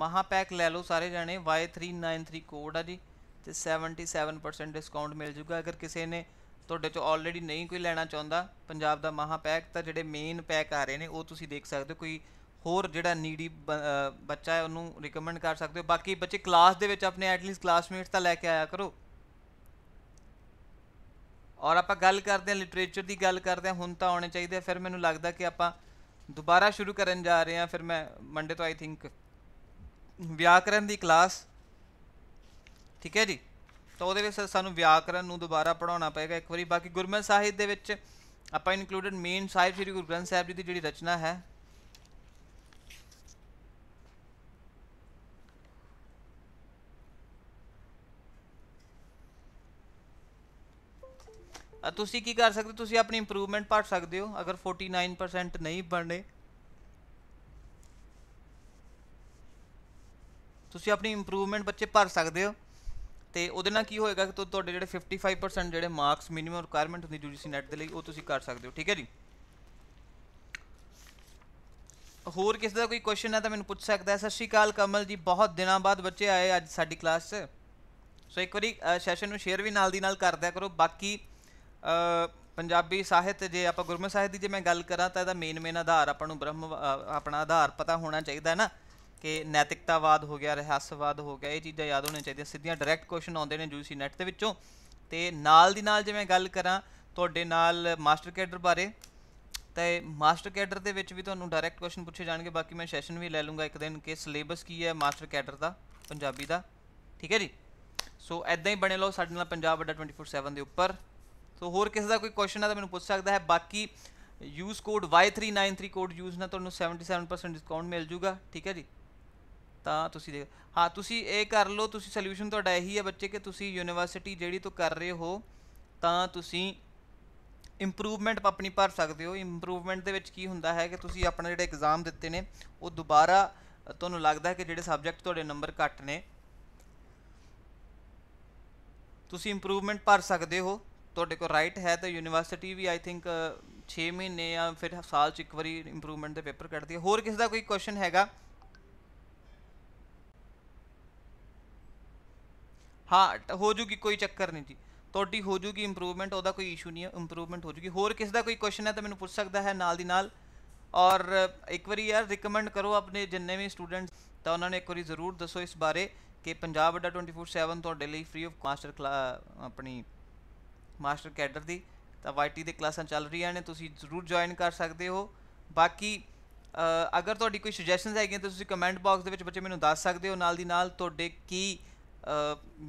ਮਹਾ ਪੈਕ ਲੈ ਲਓ ਸਾਰੇ ਜਾਣੇ Y393 ਕੋਡ ਆ ਜੀ ਤੇ 77% ਡਿਸਕਾਊਂਟ ਮਿਲ ਜੂਗਾ ਅਗਰ ਕਿਸੇ ਨੇ ਤੁਹਾਡੇ ਚੋਂ ਆਲਰੇਡੀ ਨਹੀਂ ਕੋਈ ਲੈਣਾ ਚਾਹੁੰਦਾ ਪੰਜਾਬ ਦਾ ਮਹਾ ਪੈਕ ਤਾਂ ਜਿਹੜੇ ਮੇਨ ਪੈਕ ਆ ਰਹੇ ਨੇ ਉਹ ਤੁਸੀਂ ਦੇਖ ਸਕਦੇ ਹੋ ਕੋਈ ਹੋਰ ਜਿਹੜਾ ਨੀਡੀ ਬੱਚਾ ਹੈ ਉਹਨੂੰ ਰეკਮੈਂਡ ਕਰ ਸਕਦੇ ਹੋ ਬਾਕੀ ਬੱਚੇ ਕਲਾਸ ਦੇ ਵਿੱਚ ਆਪਣੇ ਐਟਲੀਸਟ ਕਲਾਸਮੇਟਸ ਤਾਂ ਲੈ ਕੇ ਆਇਆ ਕਰੋ ਔਰ ਆਪਾਂ ਗੱਲ ਕਰਦੇ ਹਾਂ ਲਿਟਰੇਚਰ ਦੀ ਗੱਲ ਕਰਦੇ ਹਾਂ ਹੁਣ ਤਾਂ ਆਉਣੇ ਚਾਹੀਦੇ ਫਿਰ ਮੈਨੂੰ ਲੱਗਦਾ ਕਿ ਆਪਾਂ ਦੁਬਾਰਾ ਸ਼ੁਰੂ ਕਰਨ ਜਾ ਰਹੇ ਹਾਂ ਫਿਰ ਮੈਂ ਮੰਡੇ ਤੋਂ ਆਈ ਥਿੰਕ ਵਿਆਕਰਨ ਦੀ ਕਲਾਸ ਠੀਕ ਹੈ ਜੀ ਤਾਂ ਉਹਦੇ ਵਿੱਚ ਸਾਨੂੰ ਵਿਆਕਰਨ ਨੂੰ ਦੁਬਾਰਾ ਪੜਾਉਣਾ ਪਏਗਾ ਇੱਕ ਵਾਰੀ ਬਾਕੀ ਗੁਰਮਤਿ ਸਾਹਿਤ ਦੇ ਵਿੱਚ ਆਪਾਂ ਇਨਕਲੂਡਡ ਮੇਨ ਸਾਹਿਬ ਜੀ ਗੁਰੂ ਗ੍ਰੰਥ ਸਾਹਿਬ ਜੀ ਦੀ ਜਿਹੜੀ ਰਚਨਾ ਹੈ ਤੁਸੀਂ ਕੀ ਕਰ ਸਕਦੇ ਤੁਸੀਂ ਆਪਣੀ ਇੰਪਰੂਵਮੈਂਟ ਪੜ ਸਕਦੇ ਹੋ ਅਗਰ 49% ਨਹੀਂ ਬਣੇ ਤੁਸੀਂ ਆਪਣੀ ਇੰਪਰੂਵਮੈਂਟ ਬੱਚੇ ਭਰ ਸਕਦੇ ਹੋ ਤੇ ਉਹਦੇ ਨਾਲ ਕੀ ਹੋਏਗਾ ਕਿ ਤੁਹਾਡੇ ਜਿਹੜੇ 55% ਜਿਹੜੇ ਮਾਰਕਸ ਮਿਨੀਮਮ ਰਿਕੁਆਇਰਮੈਂਟ ਹੁੰਦੀ ਯੂਜੀਸੀ ਨੈਟ ਦੇ ਲਈ ਉਹ ਤੁਸੀਂ ਕਰ ਸਕਦੇ ਹੋ ਠੀਕ ਹੈ ਜੀ ਹੋਰ ਕਿਸੇ ਦਾ ਕੋਈ ਕੁਐਸਚਨ ਹੈ ਤਾਂ ਮੈਨੂੰ ਪੁੱਛ ਸਕਦਾ ਹੈ ਸਤਿ ਸ਼੍ਰੀ ਅਕਾਲ ਕਮਲ ਜੀ ਬਹੁਤ ਦਿਨਾਂ ਬਾਅਦ ਬੱਚੇ ਆਏ ਅੱਜ ਸਾਡੀ ਕਲਾਸ 'ਚ ਸੋ ਇੱਕ ਵਾਰੀ ਸੈਸ਼ਨ ਨੂੰ ਸ਼ੇਅਰ ਵੀ ਨਾਲ ਦੀ ਨਾਲ ਕਰਦਿਆ ਕਰੋ ਬਾਕੀ ਪੰਜਾਬੀ ਸਾਹਿਤ ਜੇ ਆਪਾਂ ਗੁਰਮਤਿ ਸਾਹਿਤ ਦੀ ਜੇ ਮੈਂ ਗੱਲ ਕਰਾਂ ਤਾਂ ਇਹਦਾ ਮੇਨ ਮੇਨ ਆਧਾਰ ਆਪਾਂ ਨੂੰ ਬ੍ਰਹਮ ਆਪਣਾ ਆਧਾਰ ਪਤਾ ਹੋਣਾ ਚਾਹੀਦਾ ਹੈ ਨਾ ਕਿ ਨੈਤਿਕਤਾਵਾਦ ਹੋ ਗਿਆ ਰਹੱਸਵਾਦ ਹੋ ਗਿਆ ਇਹ ਚੀਜ਼ਾਂ ਯਾਦ ਹੋਣੀਆਂ ਚਾਹੀਦੀਆਂ ਸਿੱਧੀਆਂ ਡਾਇਰੈਕਟ ਕੁਐਸਚਨ ਆਉਂਦੇ ਨੇ ਜੂਸੀ ਨੈਟ ਦੇ ਵਿੱਚੋਂ ਤੇ ਨਾਲ ਦੀ ਨਾਲ ਜਿਵੇਂ ਗੱਲ ਕਰਾਂ ਤੁਹਾਡੇ ਨਾਲ ਮਾਸਟਰ ਕੈਡਰ ਬਾਰੇ ਤੇ ਮਾਸਟਰ ਕੈਡਰ ਦੇ ਵਿੱਚ ਵੀ ਤੁਹਾਨੂੰ ਡਾਇਰੈਕਟ ਕੁਐਸਚਨ ਪੁੱਛੇ ਜਾਣਗੇ ਬਾਕੀ ਮੈਂ ਸੈਸ਼ਨ ਵੀ ਲੈ ਲੂੰਗਾ ਇੱਕ ਦਿਨ ਕਿ ਸਿਲੇਬਸ ਕੀ ਹੈ ਮਾਸਟਰ ਕੈਡਰ ਦਾ ਪੰਜਾਬੀ ਦਾ ਠੀਕ ਹੈ ਜੀ ਸੋ ਐਦਾਂ ਹੀ ਬਣੇ ਲਓ ਸਾਡੇ ਨਾਲ ਪੰਜਾਬ ਵੱਡਾ 24/7 ਦੇ ਉੱਪਰ ਸੋ ਹੋਰ ਕਿਸੇ ਦਾ ਕੋਈ ਕੁਐਸਚਨ ਹੈ ਤਾਂ ਮੈਨੂੰ ਪੁੱਛ ਸਕਦਾ ਹੈ ਬਾਕੀ use code Y393 code use ਨਾਲ ਤੁਹਾਨੂੰ 77% ਡਿਸਕਾਊਂਟ ਮਿਲ ਜੂਗਾ ਠੀਕ ਹੈ ਜੀ ਤਾਂ ਤੁਸੀਂ ਦੇਖ ਹਾਂ ਤੁਸੀਂ ਇਹ ਕਰ ਲਓ ਤੁਸੀਂ ਸੋਲੂਸ਼ਨ ਤੁਹਾਡਾ ਇਹੀ ਹੈ ਬੱਚੇ ਕਿ ਤੁਸੀਂ ਯੂਨੀਵਰਸਿਟੀ ਜਿਹੜੀ ਤੋਂ ਕਰ ਰਹੇ ਹੋ ਤਾਂ ਤੁਸੀਂ ਇੰਪਰੂਵਮੈਂਟ ਆਪਣੀ ਭਰ ਸਕਦੇ ਹੋ ਇੰਪਰੂਵਮੈਂਟ ਦੇ ਵਿੱਚ ਕੀ ਹੁੰਦਾ ਹੈ ਕਿ ਤੁਸੀਂ ਆਪਣਾ ਜਿਹੜਾ ਐਗਜ਼ਾਮ ਦਿੱਤੇ ਨੇ ਉਹ ਦੁਬਾਰਾ ਤੁਹਾਨੂੰ ਲੱਗਦਾ ਕਿ ਜਿਹੜੇ ਸਬਜੈਕਟ ਤੁਹਾਡੇ ਨੰਬਰ ਘੱਟ ਨੇ ਤੁਸੀਂ ਇੰਪਰੂਵਮੈਂਟ ਭਰ ਸਕਦੇ ਹੋ ਤੁਹਾਡੇ ਕੋਲ ਰਾਈਟ ਹੈ ਤਾਂ ਯੂਨੀਵਰਸਿਟੀ ਵੀ ਆਈ ਥਿੰਕ 6 ਮਹੀਨੇ ਜਾਂ ਫਿਰ ਸਾਲ ਚ ਇੱਕ ਵਾਰੀ ਇੰਪਰੂਵਮੈਂਟ ਦੇ ਪੇਪਰ ਕੱਢਦੀ ਹੈ ਹੋਰ ਕਿਸੇ ਦਾ ਕੋਈ ਕੁਐਸਚਨ ਹੈਗਾ ਹਾਂ ਹੋ ਜੂਗੀ ਕੋਈ ਚੱਕਰ ਨਹੀਂ ਜੀ ਤੁਹਾਡੀ ਹੋ ਜੂਗੀ ਇੰਪਰੂਵਮੈਂਟ ਉਹਦਾ ਕੋਈ ਇਸ਼ੂ ਨਹੀਂ ਹੈ ਇੰਪਰੂਵਮੈਂਟ ਹੋ ਜੂਗੀ ਹੋਰ ਕਿਸ ਦਾ ਕੋਈ ਕੁਐਸਚਨ ਹੈ ਤਾਂ ਮੈਨੂੰ ਪੁੱਛ ਸਕਦਾ ਹੈ ਨਾਲ ਦੀ ਨਾਲ ਔਰ ਇੱਕ ਵਾਰੀ ਯਾਰ ਰეკਮੈਂਡ ਕਰੋ ਆਪਣੇ ਜਿੰਨੇ ਵੀ ਸਟੂਡੈਂਟਸ ਤਾਂ ਉਹਨਾਂ ਨੂੰ ਇੱਕ ਵਾਰੀ ਜ਼ਰੂਰ ਦੱਸੋ ਇਸ ਬਾਰੇ ਕਿ ਪੰਜਾਬ ਅਡਾ 24/7 ਤੁਹਾਡੇ ਲਈ ਫ੍ਰੀ ਆਫ ਮਾਸਟਰ ਆਪਣੀ ਮਾਸਟਰ ਕੈਡਰ ਦੀ ਤਾਂ ਵਾਈਟੀ ਦੇ ਕਲਾਸਾਂ ਚੱਲ ਰਹੀਆਂ ਨੇ ਤੁਸੀਂ ਜ਼ਰੂਰ ਜੁਆਇਨ ਕਰ ਸਕਦੇ ਹੋ ਬਾਕੀ ਅਗਰ ਤੁਹਾਡੀ ਕੋਈ ਸੁਜੈਸ਼ਨਸ ਹੈਗੀਆਂ ਤਾਂ ਤੁਸੀਂ ਕਮੈਂਟ ਬਾਕਸ ਦੇ ਵਿੱਚ ਬੱਚੇ ਮੈਨੂੰ ਦੱਸ ਸਕਦੇ ਹੋ ਨਾਲ ਦੀ ਨਾਲ ਤੁਹਾਡੇ ਕੀ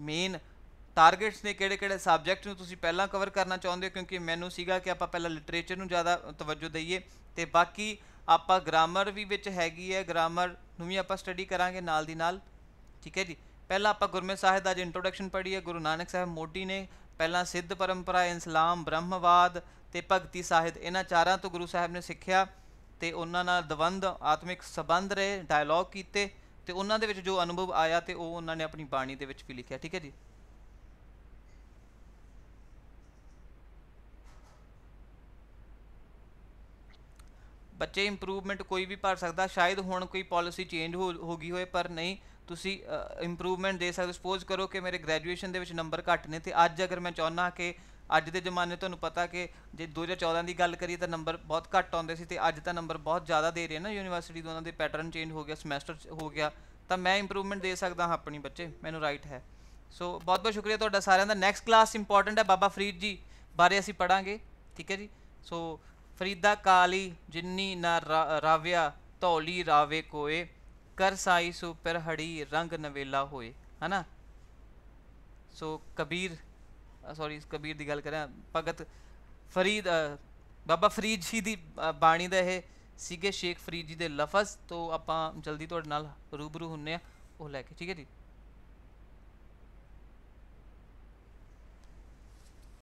ਮੇਨ ਟਾਰਗੇਟਸ ਨੇ ਕਿਹੜੇ ਕਿਹੜੇ ਸਬਜੈਕਟ ਨੂੰ ਤੁਸੀਂ ਪਹਿਲਾਂ ਕਵਰ ਕਰਨਾ ਚਾਹੁੰਦੇ ਹੋ ਕਿਉਂਕਿ ਮੈਨੂੰ ਸੀਗਾ ਕਿ ਆਪਾਂ ਪਹਿਲਾਂ ਲਿਟਰੇਚਰ ਨੂੰ ਜ਼ਿਆਦਾ ਤਵੱਜੋ ਦਈਏ ਤੇ ਬਾਕੀ ਆਪਾਂ ਗ੍ਰਾਮਰ ਵੀ ਵਿੱਚ ਹੈਗੀ ਹੈ ਗ੍ਰਾਮਰ ਨੂੰ ਵੀ ਆਪਾਂ ਸਟੱਡੀ ਕਰਾਂਗੇ ਨਾਲ ਦੀ ਨਾਲ ਠੀਕ ਹੈ ਜੀ ਪਹਿਲਾਂ ਆਪਾਂ ਗੁਰਮੇ ਸਾਹਿਬ ਦਾ ਜ ਇੰਟਰੋਡਕਸ਼ਨ ਪੜ੍ਹੀ ਹੈ ਗੁਰੂ ਨਾਨਕ ਸਾਹਿਬ ਮੋਢੀ ਨੇ ਪਹਿਲਾਂ ਸਿੱਧ ਪਰੰਪਰਾ ਇਸਲਾਮ ਬ੍ਰਹਮਵਾਦ ਤੇ ਭਗਤੀ ਸਾਹਿਤ ਇਹਨਾਂ ਚਾਰਾਂ ਤੋਂ ਗੁਰੂ ਸਾਹਿਬ ਨੇ ਸਿੱਖਿਆ ਤੇ ਉਹਨਾਂ ਨਾਲ ਦਵੰਦ ਆਤਮਿਕ ਸਬੰਧ ਰਹੇ ਡਾਇਲੌਗ ਕੀਤੇ ਤੇ ਉਹਨਾਂ ਦੇ ਵਿੱਚ ਜੋ ਅਨੁਭਵ ਆਇਆ ਤੇ ਉਹ ਉਹਨਾਂ ਨੇ ਆਪਣੀ ਬਾਣੀ ਦੇ ਵਿੱਚ ਵੀ ਲਿਖਿਆ ਠੀਕ ਹੈ ਜੀ ਬੱਚੇ ਇੰਪਰੂਵਮੈਂਟ ਕੋਈ ਵੀ ਭਰ ਸਕਦਾ ਸ਼ਾਇਦ ਹੁਣ ਕੋਈ ਪਾਲਿਸੀ ਚੇਂਜ ਹੋ ਗਈ ਹੋਏ ਪਰ ਨਹੀਂ ਤੁਸੀਂ ਇੰਪਰੂਵਮੈਂਟ ਦੇ ਸਕਦੇ ਸਪੋਜ਼ ਕਰੋ ਕਿ ਮੇਰੇ ਗ੍ਰੈਜੂਏਸ਼ਨ ਦੇ ਵਿੱਚ ਨੰਬਰ ਘੱਟ ਨੇ ਤੇ ਅੱਜ ਅਗਰ ਮੈਂ ਚਾਹੁੰਨਾ ਕਿ ਅੱਜ ਦੇ ਜ਼ਮਾਨੇ ਤੁਹਾਨੂੰ ਪਤਾ ਕਿ ਜੇ 2014 ਦੀ ਗੱਲ ਕਰੀਏ ਤਾਂ ਨੰਬਰ ਬਹੁਤ ਘੱਟ ਆਉਂਦੇ ਸੀ ਤੇ ਅੱਜ ਤਾਂ ਨੰਬਰ ਬਹੁਤ ਜ਼ਿਆਦਾ ਦੇ ਰਹੇ ਨਾ ਯੂਨੀਵਰਸਿਟੀ ਦੋਨਾਂ ਦੇ ਪੈਟਰਨ ਚੇਂਜ ਹੋ ਗਿਆ ਸਮੈਸਟਰ ਹੋ ਗਿਆ ਤਾਂ ਮੈਂ ਇੰਪਰੂਵਮੈਂਟ ਦੇ ਸਕਦਾ ਹਾਂ ਆਪਣੀ ਬੱਚੇ ਮੈਨੂੰ ਰਾਈਟ ਹੈ ਸੋ ਬਹੁਤ ਬਹੁਤ ਸ਼ੁਕਰੀਆ ਤੁਹਾਡਾ ਸਾਰਿਆਂ ਦਾ ਨੈਕਸਟ ਕਲਾਸ ਇੰਪੋਰਟੈਂਟ ਹੈ ਬਾਬਾ ਫਰੀਦ ਜੀ ਬਾਰੇ ਅਸੀਂ ਪੜਾਂਗੇ ਠੀਕ ਹੈ ਜੀ ਸੋ ਫਰੀਦਾ ਕਾਲੀ ਜਿੰਨੀ ਨਾ ਰਾਵਿਆ ਧੌਲੀ ਰਾਵੇ ਕੋਏ ਕਰ ਸਾਈ ਸੁਪਰ ਹੜੀ ਰੰਗ ਨਵੇਲਾ ਹੋਏ ਹਨਾ ਸੋ ਕਬੀਰ ਸੌਰੀ ਕਬੀਰ ਦੀ ਗੱਲ ਕਰਾਂ ਭਗਤ ਫਰੀਦ ਬਾਬਾ ਫਰੀਦ ਜੀ ਦੀ ਬਾਣੀ ਦਾ ਇਹ ਸੀਗੇ ਸ਼ੇਖ ਫਰੀਦ ਜੀ ਦੇ ਲਫ਼ਜ਼ ਤੋਂ ਆਪਾਂ ਜਲਦੀ ਤੁਹਾਡੇ ਨਾਲ ਰੂਬਰੂ ਹੁੰਨੇ ਆ ਉਹ ਲੈ ਕੇ ਠੀਕ ਹੈ ਜੀ